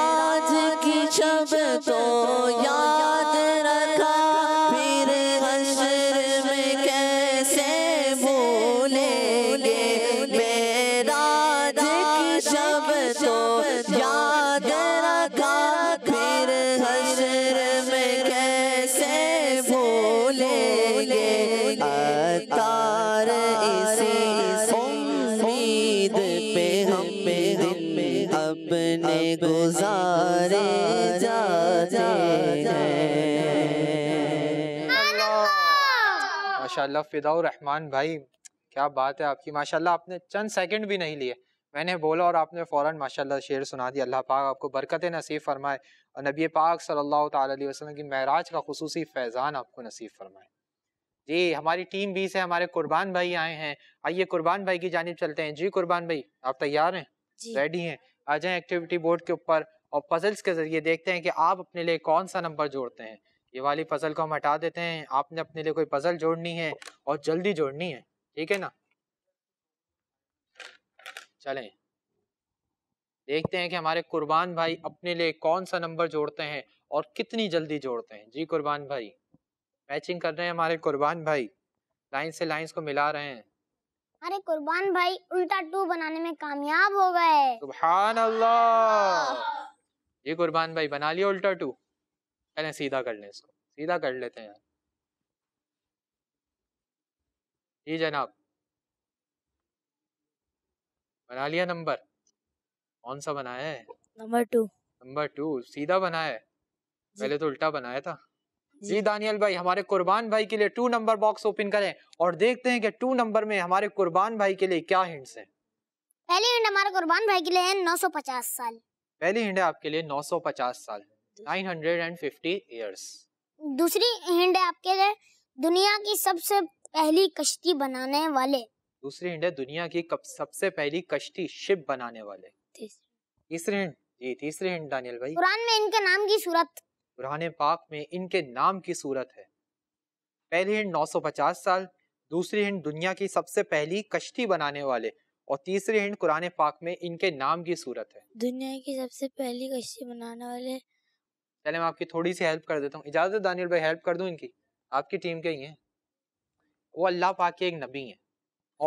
की शब तो याद रखा माशा फ़िदा रहमान भाई क्या बात है आपकी माशा आपने चंद सेकेंड भी नहीं लिए मैंने बोला और आपने फ़ौर माशा शेर सुना दिया अल्लाह पाक आपको बरकत नसीब फरमाए और नबी पाक सल्लल्लाहु अलैहि वसल्लम की महराज का खसूस फैज़ान आपको नसीब फरमाए जी हमारी टीम भी से हमारे कुर्बान भाई आए हैं आइए कुर्बान भाई की जानब चलते हैं जी कुर्बान भाई आप तैयार हैं रेडी हैं आ जाए एक्टिविटी बोर्ड के ऊपर और पजल्स के जरिए देखते हैं कि आप अपने लिए कौन सा नंबर जोड़ते हैं ये वाली पजल को हम हटा देते हैं आपने अपने लिए कोई पजल जोड़नी है और जल्दी जोड़नी है ठीक है ना चलें देखते हैं कि हमारे कुर्बान भाई अपने लिए कौन सा नंबर जोड़ते हैं और कितनी जल्दी जोड़ते हैं जी कुर्बान भाई मैचिंग कर रहे हैं हमारे कुर्बान भाई लाइन से लाइन को मिला रहे हैं अरे कुर्बान भाई उल्टा टू बनाने में कामयाब हो गए सुबह अल्लाह ये कुर्बान भाई बना लिया उल्टा टू पहले सीधा कर लें इसको सीधा कर लेते हैं जी जनाब बना लिया नंबर कौन सा बनाया है नंबर टू नंबर टू सीधा बनाया है पहले तो उल्टा बनाया था जी दानियल भाई हमारे कुर्बान भाई के लिए टू नंबर बॉक्स ओपन करें और देखते हैं कि टू नंबर में हमारे कुर्बान भाई के लिए क्या हिंट्स हैं पहली हिंट हमारे कुर्बान भाई के लिए है 950 साल पहली हिंट है आपके लिए 950 साल नाइन हंड्रेड दूसरी हिंड है आपके लिए दुनिया की सबसे पहली कश्ती बनाने वाले दूसरी हिंड है दुनिया की सबसे पहली कश्ती शिप बनाने वाले तीसरी हिंड जी तीसरी हिंड दानियल भाई कुरान में इनके नाम की सूरत कुरान पाक में इनके नाम की सूरत है पहली हिंड 950 साल दूसरी हिंड दुनिया की सबसे पहली कश्ती बनाने वाले और तीसरी हिंड कुरान पाक में इनके नाम की सूरत है दुनिया की सबसे पहली कश्ती बनाने वाले चले मैं आपकी थोड़ी सी हेल्प कर देता हूँ इजाज़त दानियल भाई हेल्प कर दूँ इनकी आपकी टीम के ही हैं वो अल्लाह पाक के एक नबी हैं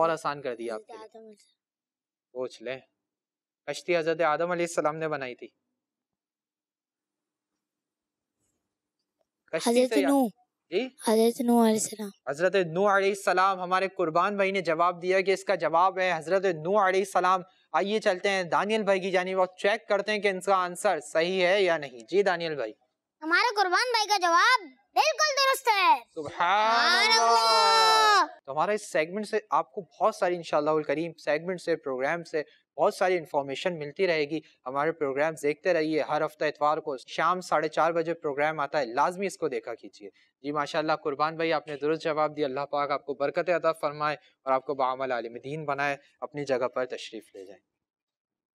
और आसान कर दिया आपके लिए पूछ लें कश्ती हजरत आदम सलाम ने बनाई थी हजरत नू सलाम हमारे कुर्बान भाई ने जवाब दिया कि इसका जवाब है हजरत नू सलाम आइए चलते हैं दानियल भाई की जानी और चेक करते हैं कि इनका आंसर सही है या नहीं जी दानियल भाई हमारे कुर्बान भाई का जवाब बिल्कुल दुरुस्त है तो हमारे इस सेगमेंट से आपको बहुत सारी इंशाल्लाह करीम सेगमेंट से प्रोग्राम से बहुत सारी इन्फॉर्मेशन मिलती रहेगी हमारे प्रोग्राम देखते रहिए हर हफ्ता इतवार को शाम साढ़े चार बजे प्रोग्राम आता है लाजमी इसको देखा कीजिए जी माशाल्लाह कुर्बान भाई आपने दुरुस्त जवाब दिया अल्लाह पाक आपको बरकत अदा फरमाए और आपको बामल आलिम दीन बनाए अपनी जगह पर तशरीफ़ ले जाए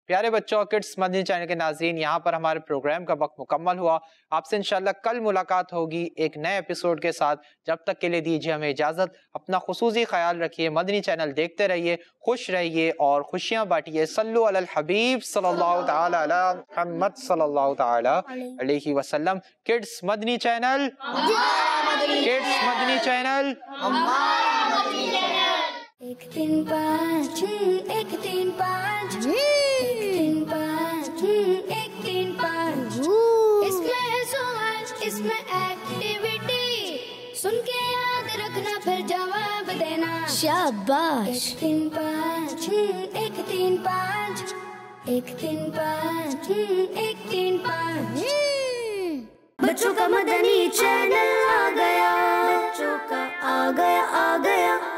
प्यारे बच्चों किड्स मदनी चैनल के नाजरीन यहाँ पर हमारे प्रोग्राम का वक्त मुकम्मल हुआ आपसे इनशाला कल मुलाकात होगी एक नए एपिसोड के साथ जब तक के लिए दीजिए हमें इजाज़त अपना खसूसी ख्याल रखिए मदनी चैनल देखते रहिए खुश रहिए और खुशियाँ बांटिए सल्लु अल हबीब सल्लल्लाहु ताला मोहम्मद kids Madani channel kids Madani channel एक तीन पाँच एक तीन पाँच इसमें एक्टिविटी सुन के याद रखना फिर जवाब देना शाबाश एक तीन हम्म, पाँच एक तीन पाँच हम्म, एक तीन पाँच एक तीन पाँच बच्चों का मदनी चैनल आ गया बच्चों का आ गया आ गया